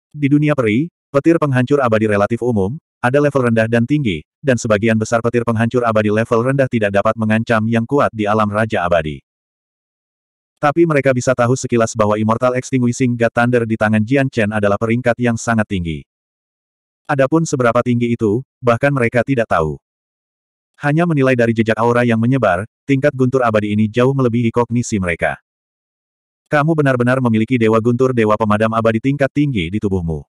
Di dunia peri, petir penghancur abadi relatif umum, ada level rendah dan tinggi, dan sebagian besar petir penghancur abadi level rendah tidak dapat mengancam yang kuat di alam Raja Abadi. Tapi mereka bisa tahu sekilas bahwa Immortal Extinguishing God Thunder di tangan Jian Chen adalah peringkat yang sangat tinggi. Adapun seberapa tinggi itu, bahkan mereka tidak tahu. Hanya menilai dari jejak aura yang menyebar, tingkat guntur abadi ini jauh melebihi kognisi mereka. Kamu benar-benar memiliki dewa guntur dewa pemadam abadi tingkat tinggi di tubuhmu.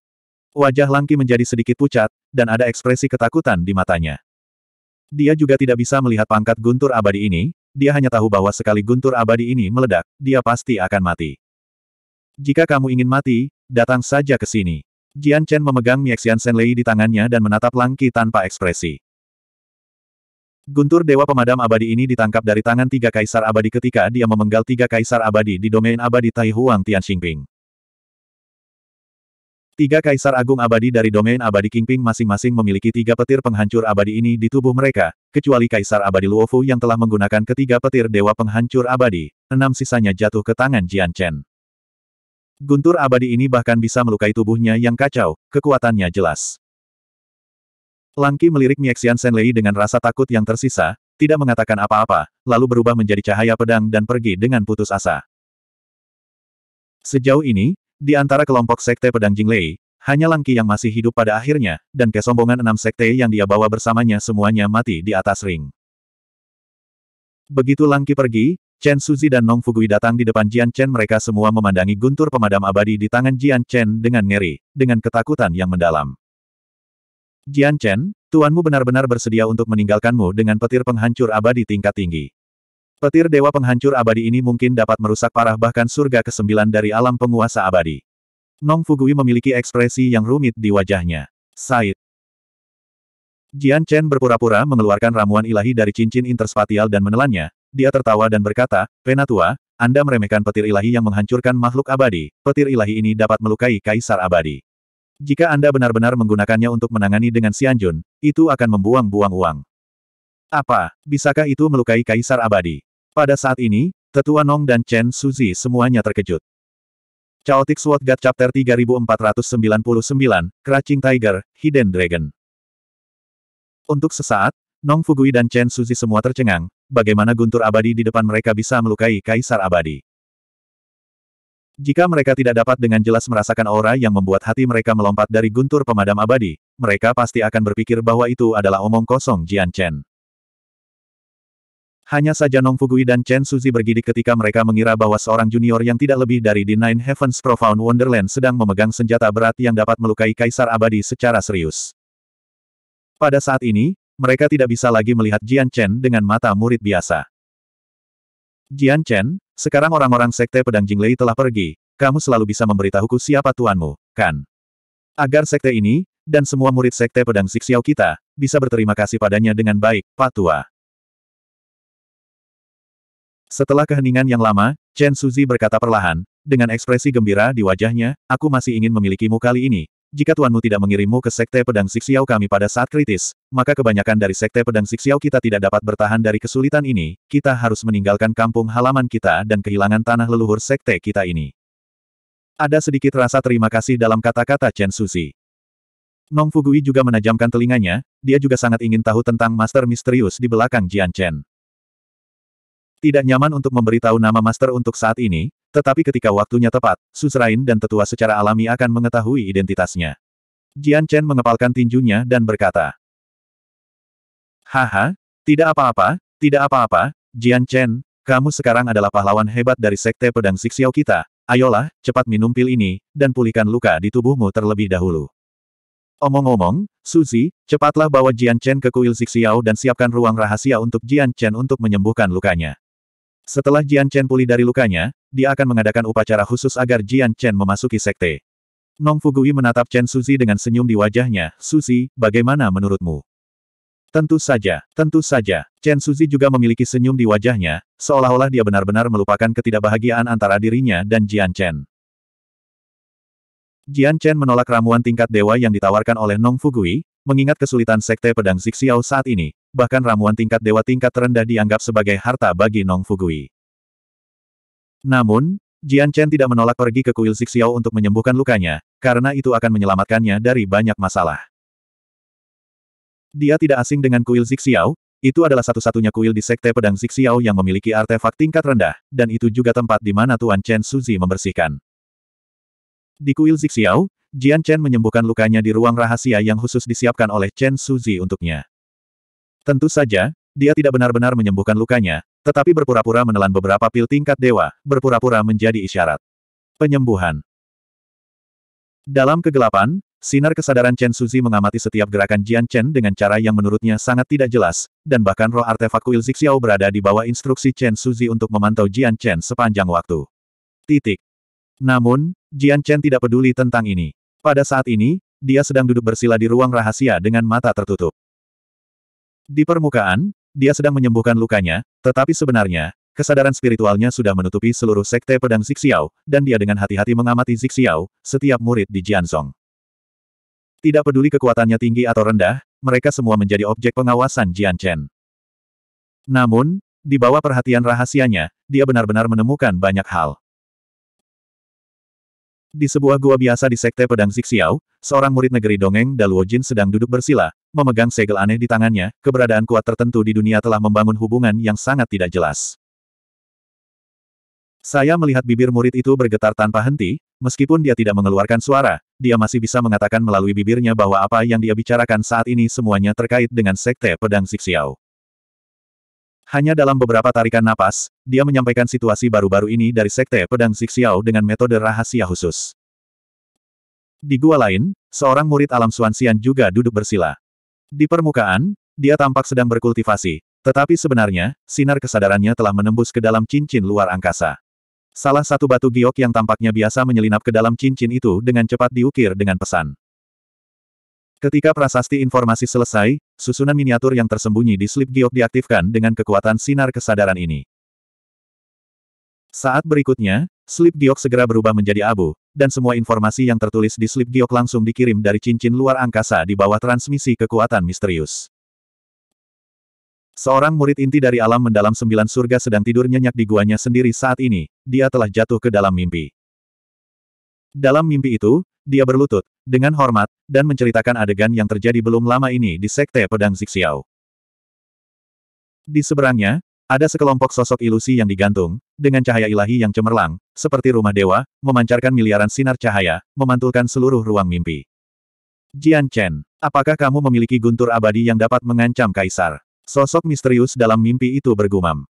Wajah Langki menjadi sedikit pucat, dan ada ekspresi ketakutan di matanya. Dia juga tidak bisa melihat pangkat guntur abadi ini, dia hanya tahu bahwa sekali guntur abadi ini meledak, dia pasti akan mati. Jika kamu ingin mati, datang saja ke sini. Jian Chen memegang Miexian Senlei di tangannya dan menatap Langki tanpa ekspresi. Guntur Dewa Pemadam Abadi ini ditangkap dari tangan tiga kaisar abadi ketika dia memenggal tiga kaisar abadi di domain abadi Tai Huang Tianxingping. Tiga kaisar agung abadi dari domain abadi Kingping masing-masing memiliki tiga petir penghancur abadi ini di tubuh mereka, kecuali kaisar abadi Luofu yang telah menggunakan ketiga petir dewa penghancur abadi, enam sisanya jatuh ke tangan Jian Chen. Guntur abadi ini bahkan bisa melukai tubuhnya yang kacau, kekuatannya jelas. Langki melirik Miexian Senlei dengan rasa takut yang tersisa, tidak mengatakan apa-apa, lalu berubah menjadi cahaya pedang dan pergi dengan putus asa. Sejauh ini, di antara kelompok sekte pedang Jinglei, hanya Langki yang masih hidup pada akhirnya, dan kesombongan enam sekte yang dia bawa bersamanya semuanya mati di atas ring. Begitu Langki pergi, Chen Suzi dan Nong Fugui datang di depan Jian Chen mereka semua memandangi guntur pemadam abadi di tangan Jian Chen dengan ngeri, dengan ketakutan yang mendalam. Jian Chen, tuanmu benar-benar bersedia untuk meninggalkanmu dengan petir penghancur abadi tingkat tinggi. Petir dewa penghancur abadi ini mungkin dapat merusak parah bahkan surga kesembilan dari alam penguasa abadi. Nong Fugui memiliki ekspresi yang rumit di wajahnya. Said. Jian Chen berpura-pura mengeluarkan ramuan ilahi dari cincin interspatial dan menelannya. Dia tertawa dan berkata, Penatua, Anda meremehkan petir ilahi yang menghancurkan makhluk abadi. Petir ilahi ini dapat melukai kaisar abadi. Jika Anda benar-benar menggunakannya untuk menangani dengan Sianjun, itu akan membuang-buang uang. Apa, bisakah itu melukai Kaisar Abadi? Pada saat ini, Tetua Nong dan Chen Suzi semuanya terkejut. Chaotic Sword God Chapter 3499, Crashing Tiger, Hidden Dragon. Untuk sesaat, Nong Fugui dan Chen Suzi semua tercengang, bagaimana guntur abadi di depan mereka bisa melukai Kaisar Abadi. Jika mereka tidak dapat dengan jelas merasakan aura yang membuat hati mereka melompat dari guntur pemadam abadi, mereka pasti akan berpikir bahwa itu adalah omong kosong Jian Chen. Hanya saja Nong Fugui dan Chen Suzi bergidik ketika mereka mengira bahwa seorang junior yang tidak lebih dari di Nine Heavens Profound Wonderland sedang memegang senjata berat yang dapat melukai Kaisar Abadi secara serius. Pada saat ini, mereka tidak bisa lagi melihat Jian Chen dengan mata murid biasa. Jian Chen, sekarang orang-orang sekte pedang Jinglei telah pergi, kamu selalu bisa memberitahuku siapa tuanmu, kan? Agar sekte ini, dan semua murid sekte pedang Siksiao kita, bisa berterima kasih padanya dengan baik, Pak Tua. Setelah keheningan yang lama, Chen Suzi berkata perlahan, dengan ekspresi gembira di wajahnya, aku masih ingin memilikimu kali ini, jika tuanmu tidak mengirimmu ke Sekte Pedang Siksiau kami pada saat kritis, maka kebanyakan dari Sekte Pedang Siksiau kita tidak dapat bertahan dari kesulitan ini, kita harus meninggalkan kampung halaman kita dan kehilangan tanah leluhur Sekte kita ini. Ada sedikit rasa terima kasih dalam kata-kata Chen Susi. Nong Fugui juga menajamkan telinganya, dia juga sangat ingin tahu tentang Master Misterius di belakang Jian Chen. Tidak nyaman untuk memberitahu nama Master untuk saat ini, tetapi ketika waktunya tepat, Suzerain dan tetua secara alami akan mengetahui identitasnya. Jian Chen mengepalkan tinjunya dan berkata, Haha, tidak apa-apa, tidak apa-apa, Jian Chen, kamu sekarang adalah pahlawan hebat dari Sekte Pedang Siksiao kita. Ayolah, cepat minum pil ini, dan pulihkan luka di tubuhmu terlebih dahulu. Omong-omong, Suzy, cepatlah bawa Jian Chen ke kuil Siksiao dan siapkan ruang rahasia untuk Jian Chen untuk menyembuhkan lukanya. Setelah Jian Chen pulih dari lukanya, dia akan mengadakan upacara khusus agar Jian Chen memasuki sekte. Nong Fugui menatap Chen Suzi dengan senyum di wajahnya, Suzi, bagaimana menurutmu? Tentu saja, tentu saja, Chen Suzi juga memiliki senyum di wajahnya, seolah-olah dia benar-benar melupakan ketidakbahagiaan antara dirinya dan Jian Chen. Jian Chen menolak ramuan tingkat dewa yang ditawarkan oleh Nong Fugui, Mengingat kesulitan sekte pedang Zixiao saat ini, bahkan ramuan tingkat dewa tingkat terendah dianggap sebagai harta bagi Nong Fugui. Namun, Jian Chen tidak menolak pergi ke kuil Zixiao untuk menyembuhkan lukanya, karena itu akan menyelamatkannya dari banyak masalah. Dia tidak asing dengan kuil Zixiao, itu adalah satu-satunya kuil di Sekte Pedang Zixiao yang memiliki artefak tingkat rendah, dan itu juga tempat di mana Tuan Chen Suzi membersihkan. Di kuil Zixiao, Jian Chen menyembuhkan lukanya di ruang rahasia yang khusus disiapkan oleh Chen Suzi untuknya. Tentu saja, dia tidak benar-benar menyembuhkan lukanya, tetapi berpura-pura menelan beberapa pil tingkat dewa, berpura-pura menjadi isyarat. Penyembuhan Dalam kegelapan, sinar kesadaran Chen Suzi mengamati setiap gerakan Jian Chen dengan cara yang menurutnya sangat tidak jelas, dan bahkan roh artefak kuil Zixiao berada di bawah instruksi Chen Suzi untuk memantau Jian Chen sepanjang waktu. Titik. Namun, Jian Chen tidak peduli tentang ini. Pada saat ini, dia sedang duduk bersila di ruang rahasia dengan mata tertutup. Di permukaan, dia sedang menyembuhkan lukanya, tetapi sebenarnya, kesadaran spiritualnya sudah menutupi seluruh sekte pedang Zixiao, dan dia dengan hati-hati mengamati Zixiao, setiap murid di Jian Song. Tidak peduli kekuatannya tinggi atau rendah, mereka semua menjadi objek pengawasan Jian Chen. Namun, di bawah perhatian rahasianya, dia benar-benar menemukan banyak hal. Di sebuah gua biasa di Sekte Pedang Zixiao, seorang murid negeri dongeng Daluo Jin sedang duduk bersila, memegang segel aneh di tangannya, keberadaan kuat tertentu di dunia telah membangun hubungan yang sangat tidak jelas. Saya melihat bibir murid itu bergetar tanpa henti, meskipun dia tidak mengeluarkan suara, dia masih bisa mengatakan melalui bibirnya bahwa apa yang dia bicarakan saat ini semuanya terkait dengan Sekte Pedang Zixiao. Hanya dalam beberapa tarikan napas, dia menyampaikan situasi baru-baru ini dari Sekte Pedang Zixiao dengan metode rahasia khusus. Di gua lain, seorang murid alam Suansian juga duduk bersila. Di permukaan, dia tampak sedang berkultivasi, tetapi sebenarnya, sinar kesadarannya telah menembus ke dalam cincin luar angkasa. Salah satu batu giok yang tampaknya biasa menyelinap ke dalam cincin itu dengan cepat diukir dengan pesan. Ketika prasasti informasi selesai, susunan miniatur yang tersembunyi di slip giok diaktifkan dengan kekuatan sinar kesadaran ini. Saat berikutnya, slip giok segera berubah menjadi abu, dan semua informasi yang tertulis di slip giok langsung dikirim dari cincin luar angkasa di bawah transmisi kekuatan misterius. Seorang murid inti dari alam mendalam sembilan surga sedang tidur nyenyak di guanya sendiri saat ini, dia telah jatuh ke dalam mimpi. Dalam mimpi itu, dia berlutut, dengan hormat, dan menceritakan adegan yang terjadi belum lama ini di Sekte Pedang Zixiao. Di seberangnya, ada sekelompok sosok ilusi yang digantung, dengan cahaya ilahi yang cemerlang, seperti rumah dewa, memancarkan miliaran sinar cahaya, memantulkan seluruh ruang mimpi. Jian Chen, apakah kamu memiliki guntur abadi yang dapat mengancam kaisar? Sosok misterius dalam mimpi itu bergumam.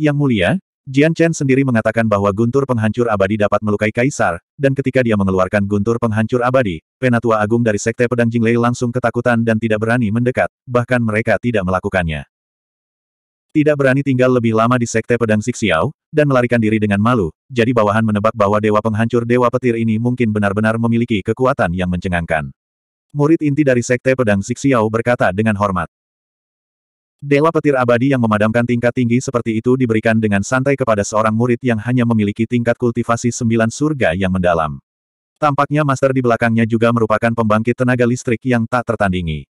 Yang mulia, Jian Chen sendiri mengatakan bahwa guntur penghancur abadi dapat melukai kaisar, dan ketika dia mengeluarkan guntur penghancur abadi, penatua agung dari sekte pedang Jinglei langsung ketakutan dan tidak berani mendekat, bahkan mereka tidak melakukannya. Tidak berani tinggal lebih lama di sekte pedang Sixiao, dan melarikan diri dengan malu, jadi bawahan menebak bahwa dewa penghancur dewa petir ini mungkin benar-benar memiliki kekuatan yang mencengangkan. Murid inti dari sekte pedang Sixiao berkata dengan hormat. Dewa petir abadi yang memadamkan tingkat tinggi seperti itu diberikan dengan santai kepada seorang murid yang hanya memiliki tingkat kultivasi sembilan surga yang mendalam. Tampaknya master di belakangnya juga merupakan pembangkit tenaga listrik yang tak tertandingi.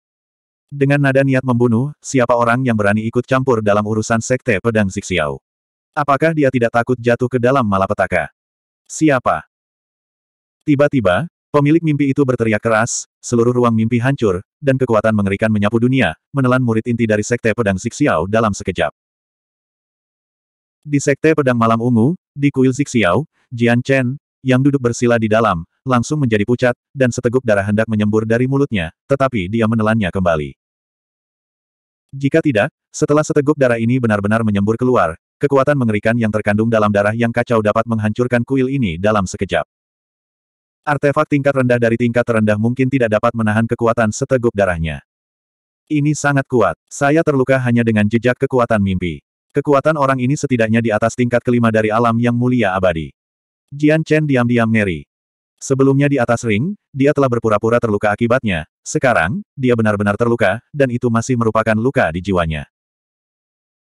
Dengan nada niat membunuh, siapa orang yang berani ikut campur dalam urusan sekte pedang Zixiao? Apakah dia tidak takut jatuh ke dalam malapetaka? Siapa? Tiba-tiba, Pemilik mimpi itu berteriak keras, seluruh ruang mimpi hancur, dan kekuatan mengerikan menyapu dunia, menelan murid inti dari Sekte Pedang Zixiao dalam sekejap. Di Sekte Pedang Malam Ungu, di kuil Zixiao, Jian Chen, yang duduk bersila di dalam, langsung menjadi pucat, dan seteguk darah hendak menyembur dari mulutnya, tetapi dia menelannya kembali. Jika tidak, setelah seteguk darah ini benar-benar menyembur keluar, kekuatan mengerikan yang terkandung dalam darah yang kacau dapat menghancurkan kuil ini dalam sekejap. Artefak tingkat rendah dari tingkat terendah mungkin tidak dapat menahan kekuatan seteguk darahnya. Ini sangat kuat. Saya terluka hanya dengan jejak kekuatan mimpi. Kekuatan orang ini setidaknya di atas tingkat kelima dari alam yang mulia abadi. Jian Chen diam-diam ngeri. Sebelumnya di atas ring, dia telah berpura-pura terluka akibatnya. Sekarang, dia benar-benar terluka, dan itu masih merupakan luka di jiwanya.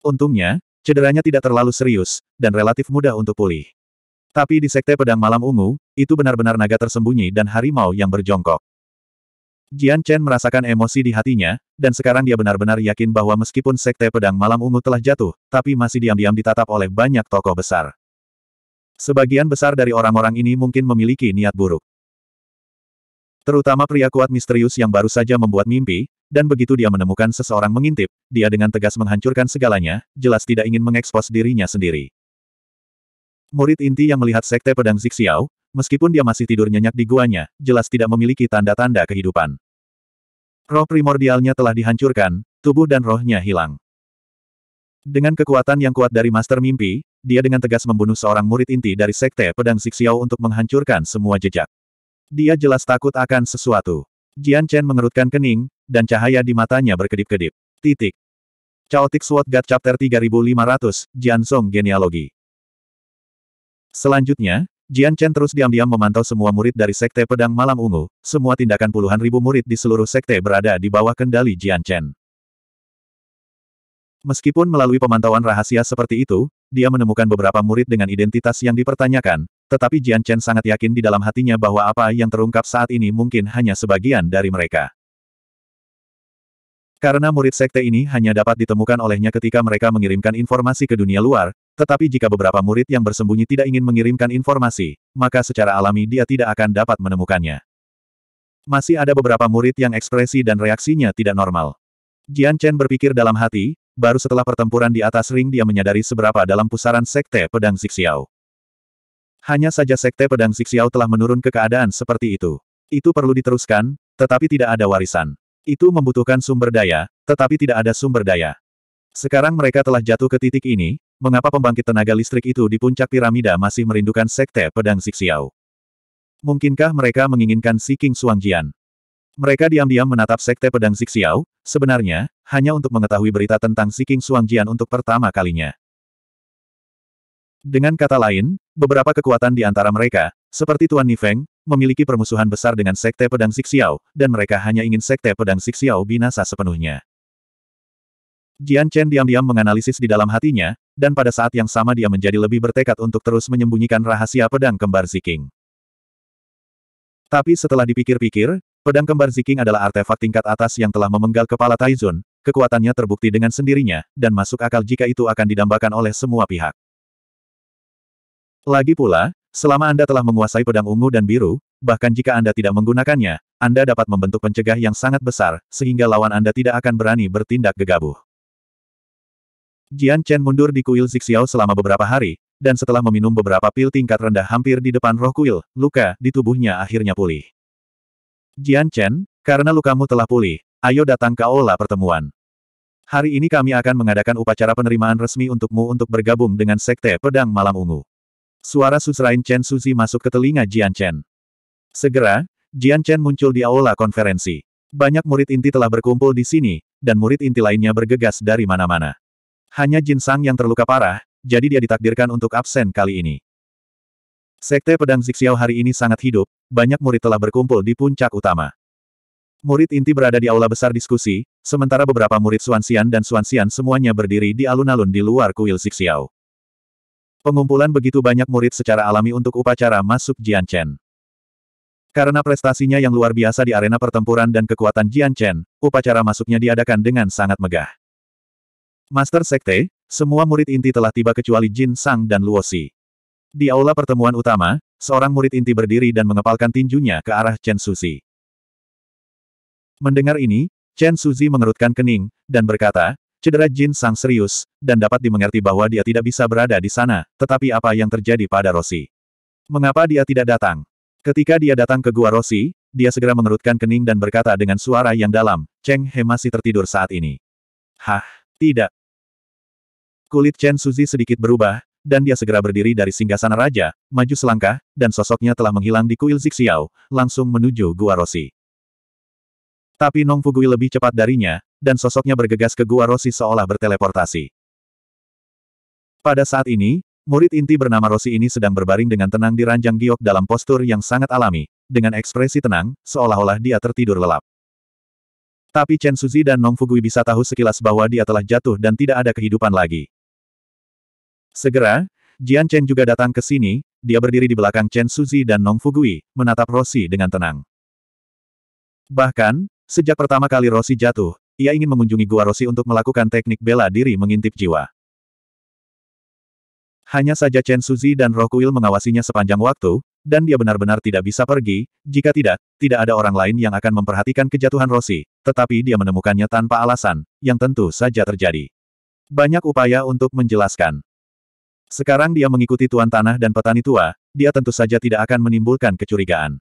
Untungnya, cederanya tidak terlalu serius, dan relatif mudah untuk pulih. Tapi di Sekte Pedang Malam Ungu, itu benar-benar naga tersembunyi dan harimau yang berjongkok. Jian Chen merasakan emosi di hatinya, dan sekarang dia benar-benar yakin bahwa meskipun Sekte Pedang Malam Ungu telah jatuh, tapi masih diam-diam ditatap oleh banyak tokoh besar. Sebagian besar dari orang-orang ini mungkin memiliki niat buruk. Terutama pria kuat misterius yang baru saja membuat mimpi, dan begitu dia menemukan seseorang mengintip, dia dengan tegas menghancurkan segalanya, jelas tidak ingin mengekspos dirinya sendiri. Murid inti yang melihat sekte pedang Zixiao, meskipun dia masih tidur nyenyak di guanya, jelas tidak memiliki tanda-tanda kehidupan. Roh primordialnya telah dihancurkan, tubuh dan rohnya hilang. Dengan kekuatan yang kuat dari Master Mimpi, dia dengan tegas membunuh seorang murid inti dari sekte pedang Zixiao untuk menghancurkan semua jejak. Dia jelas takut akan sesuatu. Jian Chen mengerutkan kening, dan cahaya di matanya berkedip-kedip. Titik. Chaotic Sword God Chapter 3500, Jian Song Genealogy. Selanjutnya, Jian Chen terus diam-diam memantau semua murid dari Sekte Pedang Malam Ungu, semua tindakan puluhan ribu murid di seluruh Sekte berada di bawah kendali Jian Chen. Meskipun melalui pemantauan rahasia seperti itu, dia menemukan beberapa murid dengan identitas yang dipertanyakan, tetapi Jian Chen sangat yakin di dalam hatinya bahwa apa yang terungkap saat ini mungkin hanya sebagian dari mereka. Karena murid sekte ini hanya dapat ditemukan olehnya ketika mereka mengirimkan informasi ke dunia luar, tetapi jika beberapa murid yang bersembunyi tidak ingin mengirimkan informasi, maka secara alami dia tidak akan dapat menemukannya. Masih ada beberapa murid yang ekspresi dan reaksinya tidak normal. Jian Chen berpikir dalam hati, baru setelah pertempuran di atas ring dia menyadari seberapa dalam pusaran Sekte Pedang Zixiao. Hanya saja Sekte Pedang Zixiao telah menurun ke keadaan seperti itu. Itu perlu diteruskan, tetapi tidak ada warisan. Itu membutuhkan sumber daya, tetapi tidak ada sumber daya. Sekarang mereka telah jatuh ke titik ini, mengapa pembangkit tenaga listrik itu di puncak piramida masih merindukan sekte pedang Zixiao? Mungkinkah mereka menginginkan si King Suangjian? Mereka diam-diam menatap sekte pedang Zixiao, sebenarnya, hanya untuk mengetahui berita tentang si King Suangjian untuk pertama kalinya. Dengan kata lain, beberapa kekuatan di antara mereka, seperti Tuan Nifeng, memiliki permusuhan besar dengan Sekte Pedang Siksiao, dan mereka hanya ingin Sekte Pedang Siksiao binasa sepenuhnya. Jian Chen diam-diam menganalisis di dalam hatinya, dan pada saat yang sama dia menjadi lebih bertekad untuk terus menyembunyikan rahasia pedang kembar Ziking. Tapi setelah dipikir-pikir, pedang kembar Ziking adalah artefak tingkat atas yang telah memenggal kepala Taizun, kekuatannya terbukti dengan sendirinya, dan masuk akal jika itu akan didambakan oleh semua pihak. Lagi pula, selama Anda telah menguasai pedang ungu dan biru, bahkan jika Anda tidak menggunakannya, Anda dapat membentuk pencegah yang sangat besar, sehingga lawan Anda tidak akan berani bertindak gegabah. Jian Chen mundur di kuil Zixiao selama beberapa hari, dan setelah meminum beberapa pil tingkat rendah hampir di depan roh kuil, luka di tubuhnya akhirnya pulih. Jian Chen, karena lukamu telah pulih, ayo datang ke aula pertemuan. Hari ini kami akan mengadakan upacara penerimaan resmi untukmu untuk bergabung dengan Sekte Pedang Malam Ungu. Suara susrain Chen Suzi masuk ke telinga Jian Chen. Segera, Jian Chen muncul di aula konferensi. Banyak murid inti telah berkumpul di sini, dan murid inti lainnya bergegas dari mana-mana. Hanya Jin Sang yang terluka parah, jadi dia ditakdirkan untuk absen kali ini. Sekte Pedang Zixiao hari ini sangat hidup, banyak murid telah berkumpul di puncak utama. Murid inti berada di aula besar diskusi, sementara beberapa murid Suansian dan Suansian semuanya berdiri di alun-alun di luar kuil Zixiao. Pengumpulan begitu banyak murid secara alami untuk upacara masuk Jian Chen. Karena prestasinya yang luar biasa di arena pertempuran dan kekuatan Jian Chen, upacara masuknya diadakan dengan sangat megah. Master Sekte, semua murid inti telah tiba kecuali Jin Sang dan Luo Si. Di aula pertemuan utama, seorang murid inti berdiri dan mengepalkan tinjunya ke arah Chen Suzi. Mendengar ini, Chen Suzi mengerutkan kening, dan berkata, cedera Jin Sang serius, dan dapat dimengerti bahwa dia tidak bisa berada di sana, tetapi apa yang terjadi pada Rossi? Mengapa dia tidak datang? Ketika dia datang ke gua Rossi, dia segera mengerutkan kening dan berkata dengan suara yang dalam, Cheng He masih tertidur saat ini. Hah, tidak, Kulit Chen Suzi sedikit berubah, dan dia segera berdiri dari singgasana raja, maju selangkah, dan sosoknya telah menghilang di kuil Zixiao, langsung menuju Gua Rossi. Tapi Nong Fugui lebih cepat darinya, dan sosoknya bergegas ke Gua Rossi seolah berteleportasi. Pada saat ini, murid inti bernama Rossi ini sedang berbaring dengan tenang di ranjang giok dalam postur yang sangat alami, dengan ekspresi tenang, seolah-olah dia tertidur lelap. Tapi Chen Suzi dan Nong Fugui bisa tahu sekilas bahwa dia telah jatuh dan tidak ada kehidupan lagi. Segera, Jian Chen juga datang ke sini, dia berdiri di belakang Chen Suzi dan Nong Fugui, menatap Rossi dengan tenang. Bahkan, sejak pertama kali Rossi jatuh, ia ingin mengunjungi gua Rossi untuk melakukan teknik bela diri mengintip jiwa. Hanya saja Chen Suzi dan Rokuil mengawasinya sepanjang waktu, dan dia benar-benar tidak bisa pergi, jika tidak, tidak ada orang lain yang akan memperhatikan kejatuhan Rossi, tetapi dia menemukannya tanpa alasan, yang tentu saja terjadi. Banyak upaya untuk menjelaskan. Sekarang dia mengikuti tuan tanah dan petani tua, dia tentu saja tidak akan menimbulkan kecurigaan.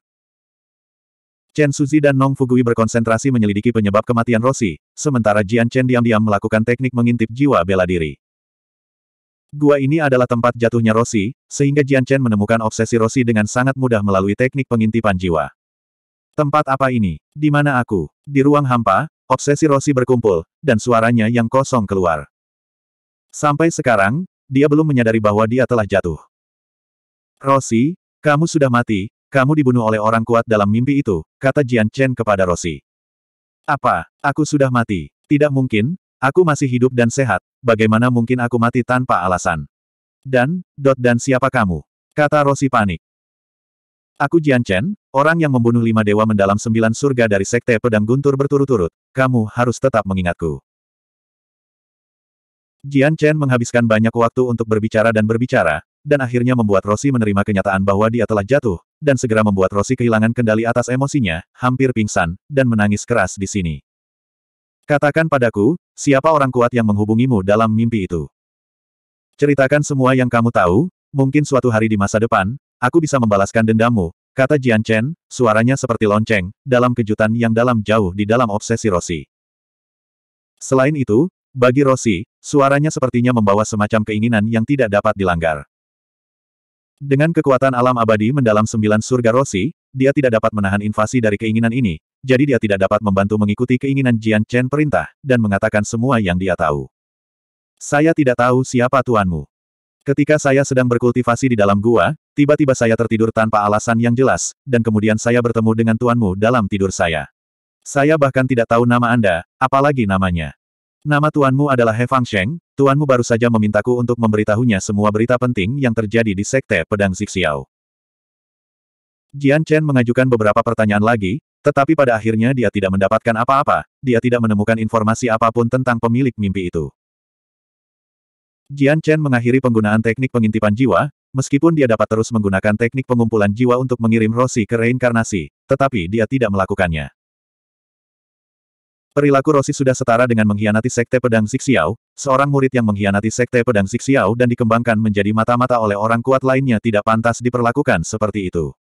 Chen Suzi dan Nong Fugui berkonsentrasi menyelidiki penyebab kematian Rossi, sementara Jian Chen diam-diam melakukan teknik mengintip jiwa bela diri. Gua ini adalah tempat jatuhnya Rossi, sehingga Jian Chen menemukan obsesi Rossi dengan sangat mudah melalui teknik pengintipan jiwa. Tempat apa ini? Di mana aku? Di ruang hampa, obsesi Rossi berkumpul, dan suaranya yang kosong keluar. Sampai sekarang, dia belum menyadari bahwa dia telah jatuh. Rosi, kamu sudah mati, kamu dibunuh oleh orang kuat dalam mimpi itu, kata Jian Chen kepada Rosi. Apa, aku sudah mati? Tidak mungkin, aku masih hidup dan sehat, bagaimana mungkin aku mati tanpa alasan? Dan, Dot dan siapa kamu? Kata Rosi panik. Aku Jian Chen, orang yang membunuh lima dewa mendalam sembilan surga dari Sekte Pedang Guntur berturut-turut, kamu harus tetap mengingatku. Jian Chen menghabiskan banyak waktu untuk berbicara dan berbicara, dan akhirnya membuat Rossi menerima kenyataan bahwa dia telah jatuh, dan segera membuat Rossi kehilangan kendali atas emosinya, hampir pingsan, dan menangis keras di sini. Katakan padaku, siapa orang kuat yang menghubungimu dalam mimpi itu? Ceritakan semua yang kamu tahu, mungkin suatu hari di masa depan, aku bisa membalaskan dendammu, kata Jian Chen, suaranya seperti lonceng, dalam kejutan yang dalam jauh di dalam obsesi Rossi. Selain itu, bagi Rossi, suaranya sepertinya membawa semacam keinginan yang tidak dapat dilanggar. Dengan kekuatan alam abadi mendalam sembilan surga Rossi, dia tidak dapat menahan invasi dari keinginan ini, jadi dia tidak dapat membantu mengikuti keinginan Jian Chen perintah, dan mengatakan semua yang dia tahu. Saya tidak tahu siapa tuanmu. Ketika saya sedang berkultivasi di dalam gua, tiba-tiba saya tertidur tanpa alasan yang jelas, dan kemudian saya bertemu dengan tuanmu dalam tidur saya. Saya bahkan tidak tahu nama Anda, apalagi namanya. Nama tuanmu adalah He Fang Sheng, tuanmu baru saja memintaku untuk memberitahunya semua berita penting yang terjadi di Sekte Pedang Zixiao. Jian Chen mengajukan beberapa pertanyaan lagi, tetapi pada akhirnya dia tidak mendapatkan apa-apa, dia tidak menemukan informasi apapun tentang pemilik mimpi itu. Jian Chen mengakhiri penggunaan teknik pengintipan jiwa, meskipun dia dapat terus menggunakan teknik pengumpulan jiwa untuk mengirim Rosi ke reinkarnasi, tetapi dia tidak melakukannya. Perilaku Rossi sudah setara dengan mengkhianati Sekte Pedang Zixiao, seorang murid yang mengkhianati Sekte Pedang Zixiao dan dikembangkan menjadi mata-mata oleh orang kuat lainnya tidak pantas diperlakukan seperti itu.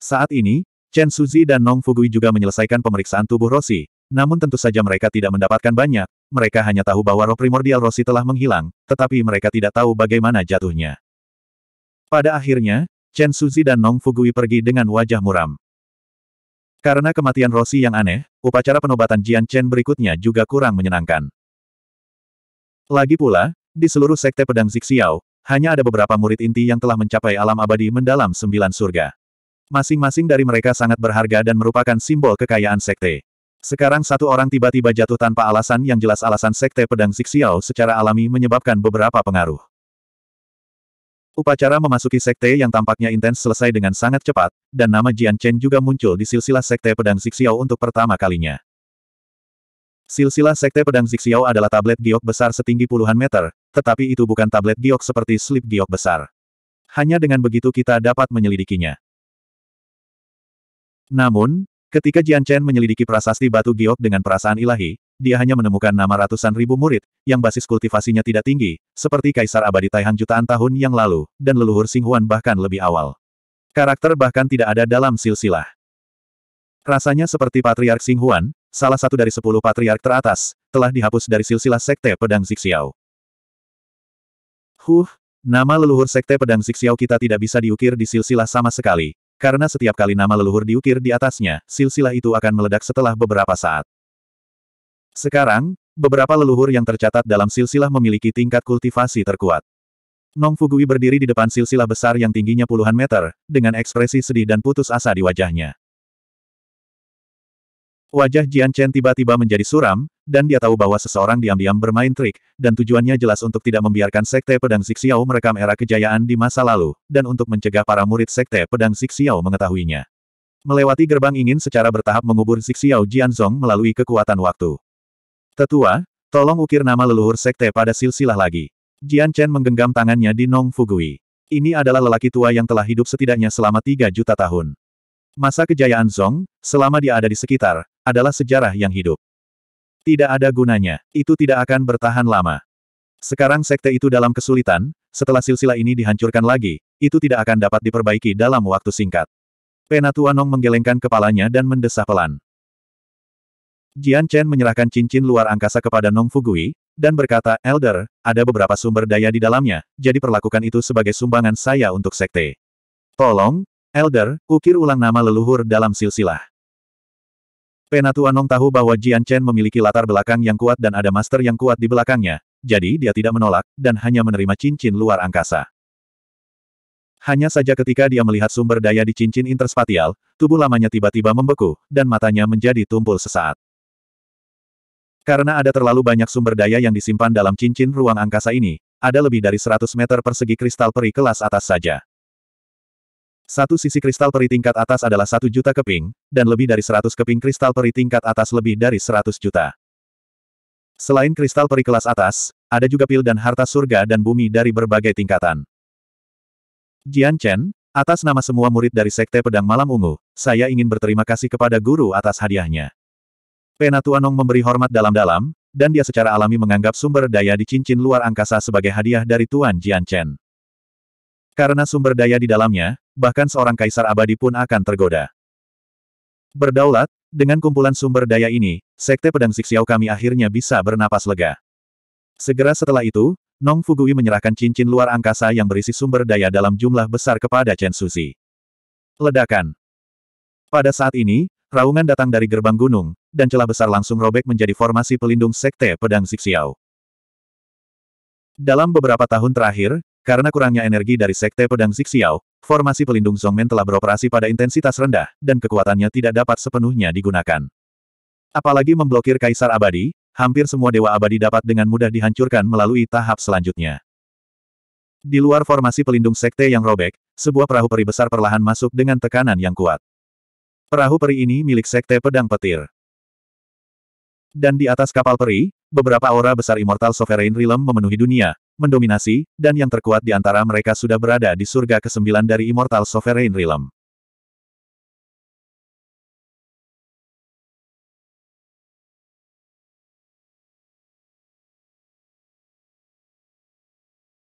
Saat ini, Chen Suzi dan Nong Fugui juga menyelesaikan pemeriksaan tubuh Rossi. namun tentu saja mereka tidak mendapatkan banyak, mereka hanya tahu bahwa roh primordial Rossi telah menghilang, tetapi mereka tidak tahu bagaimana jatuhnya. Pada akhirnya, Chen Suzi dan Nong Fugui pergi dengan wajah muram. Karena kematian Rossi yang aneh, upacara penobatan Jian Chen berikutnya juga kurang menyenangkan. Lagi pula, di seluruh sekte pedang Zixiao, hanya ada beberapa murid inti yang telah mencapai alam abadi mendalam sembilan surga. Masing-masing dari mereka sangat berharga dan merupakan simbol kekayaan sekte. Sekarang satu orang tiba-tiba jatuh tanpa alasan yang jelas alasan sekte pedang Zixiao secara alami menyebabkan beberapa pengaruh. Upacara memasuki sekte yang tampaknya intens selesai dengan sangat cepat, dan nama Jian Chen juga muncul di silsilah sekte pedang Zixiao untuk pertama kalinya. Silsilah sekte pedang Zixiao adalah tablet giok besar setinggi puluhan meter, tetapi itu bukan tablet giok seperti slip giok besar. Hanya dengan begitu kita dapat menyelidikinya. Namun, ketika Jian Chen menyelidiki prasasti batu giok dengan perasaan ilahi, dia hanya menemukan nama ratusan ribu murid, yang basis kultivasinya tidak tinggi, seperti Kaisar Abadi Taihan jutaan tahun yang lalu, dan leluhur Singhuan bahkan lebih awal. Karakter bahkan tidak ada dalam silsilah. Rasanya seperti Patriark Singhuan, salah satu dari sepuluh patriark teratas, telah dihapus dari silsilah Sekte Pedang Zixiao. Huh, nama leluhur Sekte Pedang Zixiao kita tidak bisa diukir di silsilah sama sekali, karena setiap kali nama leluhur diukir di atasnya, silsilah itu akan meledak setelah beberapa saat. Sekarang, beberapa leluhur yang tercatat dalam silsilah memiliki tingkat kultivasi terkuat. Nong Fugui berdiri di depan silsilah besar yang tingginya puluhan meter, dengan ekspresi sedih dan putus asa di wajahnya. Wajah Jian Chen tiba-tiba menjadi suram, dan dia tahu bahwa seseorang diam-diam bermain trik, dan tujuannya jelas untuk tidak membiarkan Sekte Pedang Xixiao merekam era kejayaan di masa lalu, dan untuk mencegah para murid Sekte Pedang Xixiao mengetahuinya. Melewati gerbang ingin secara bertahap mengubur Jian Zong melalui kekuatan waktu. Tetua, tolong ukir nama leluhur sekte pada silsilah lagi. Jian Chen menggenggam tangannya di Nong Fugui. Ini adalah lelaki tua yang telah hidup setidaknya selama 3 juta tahun. Masa kejayaan Zong, selama dia ada di sekitar, adalah sejarah yang hidup. Tidak ada gunanya, itu tidak akan bertahan lama. Sekarang sekte itu dalam kesulitan, setelah silsilah ini dihancurkan lagi, itu tidak akan dapat diperbaiki dalam waktu singkat. Penatua Nong menggelengkan kepalanya dan mendesah pelan. Jian Chen menyerahkan cincin luar angkasa kepada Nong Fugui, dan berkata, Elder, ada beberapa sumber daya di dalamnya, jadi perlakukan itu sebagai sumbangan saya untuk sekte. Tolong, Elder, ukir ulang nama leluhur dalam silsilah. Penatua Nong tahu bahwa Jian Chen memiliki latar belakang yang kuat dan ada master yang kuat di belakangnya, jadi dia tidak menolak, dan hanya menerima cincin luar angkasa. Hanya saja ketika dia melihat sumber daya di cincin interspatial, tubuh lamanya tiba-tiba membeku, dan matanya menjadi tumpul sesaat. Karena ada terlalu banyak sumber daya yang disimpan dalam cincin ruang angkasa ini, ada lebih dari 100 meter persegi kristal peri kelas atas saja. Satu sisi kristal peri tingkat atas adalah satu juta keping, dan lebih dari 100 keping kristal peri tingkat atas lebih dari 100 juta. Selain kristal peri kelas atas, ada juga pil dan harta surga dan bumi dari berbagai tingkatan. Jian Chen, atas nama semua murid dari Sekte Pedang Malam Ungu, saya ingin berterima kasih kepada guru atas hadiahnya. Penatuanong memberi hormat dalam-dalam, dan dia secara alami menganggap sumber daya di cincin luar angkasa sebagai hadiah dari Tuan Jian Chen. Karena sumber daya di dalamnya, bahkan seorang kaisar abadi pun akan tergoda. Berdaulat, dengan kumpulan sumber daya ini, Sekte Pedang Siksiao kami akhirnya bisa bernapas lega. Segera setelah itu, Nong Fugui menyerahkan cincin luar angkasa yang berisi sumber daya dalam jumlah besar kepada Chen Suzi. Ledakan Pada saat ini, raungan datang dari gerbang gunung, dan celah besar langsung robek menjadi formasi pelindung Sekte Pedang Zixiao. Dalam beberapa tahun terakhir, karena kurangnya energi dari Sekte Pedang Zixiao, formasi pelindung Zongmen telah beroperasi pada intensitas rendah, dan kekuatannya tidak dapat sepenuhnya digunakan. Apalagi memblokir Kaisar Abadi, hampir semua Dewa Abadi dapat dengan mudah dihancurkan melalui tahap selanjutnya. Di luar formasi pelindung Sekte yang robek, sebuah perahu peri besar perlahan masuk dengan tekanan yang kuat. Perahu peri ini milik Sekte Pedang Petir. Dan di atas kapal peri, beberapa aura besar Immortal Sovereign Realm memenuhi dunia, mendominasi, dan yang terkuat di antara mereka sudah berada di surga ke-9 dari Immortal Sovereign Realm.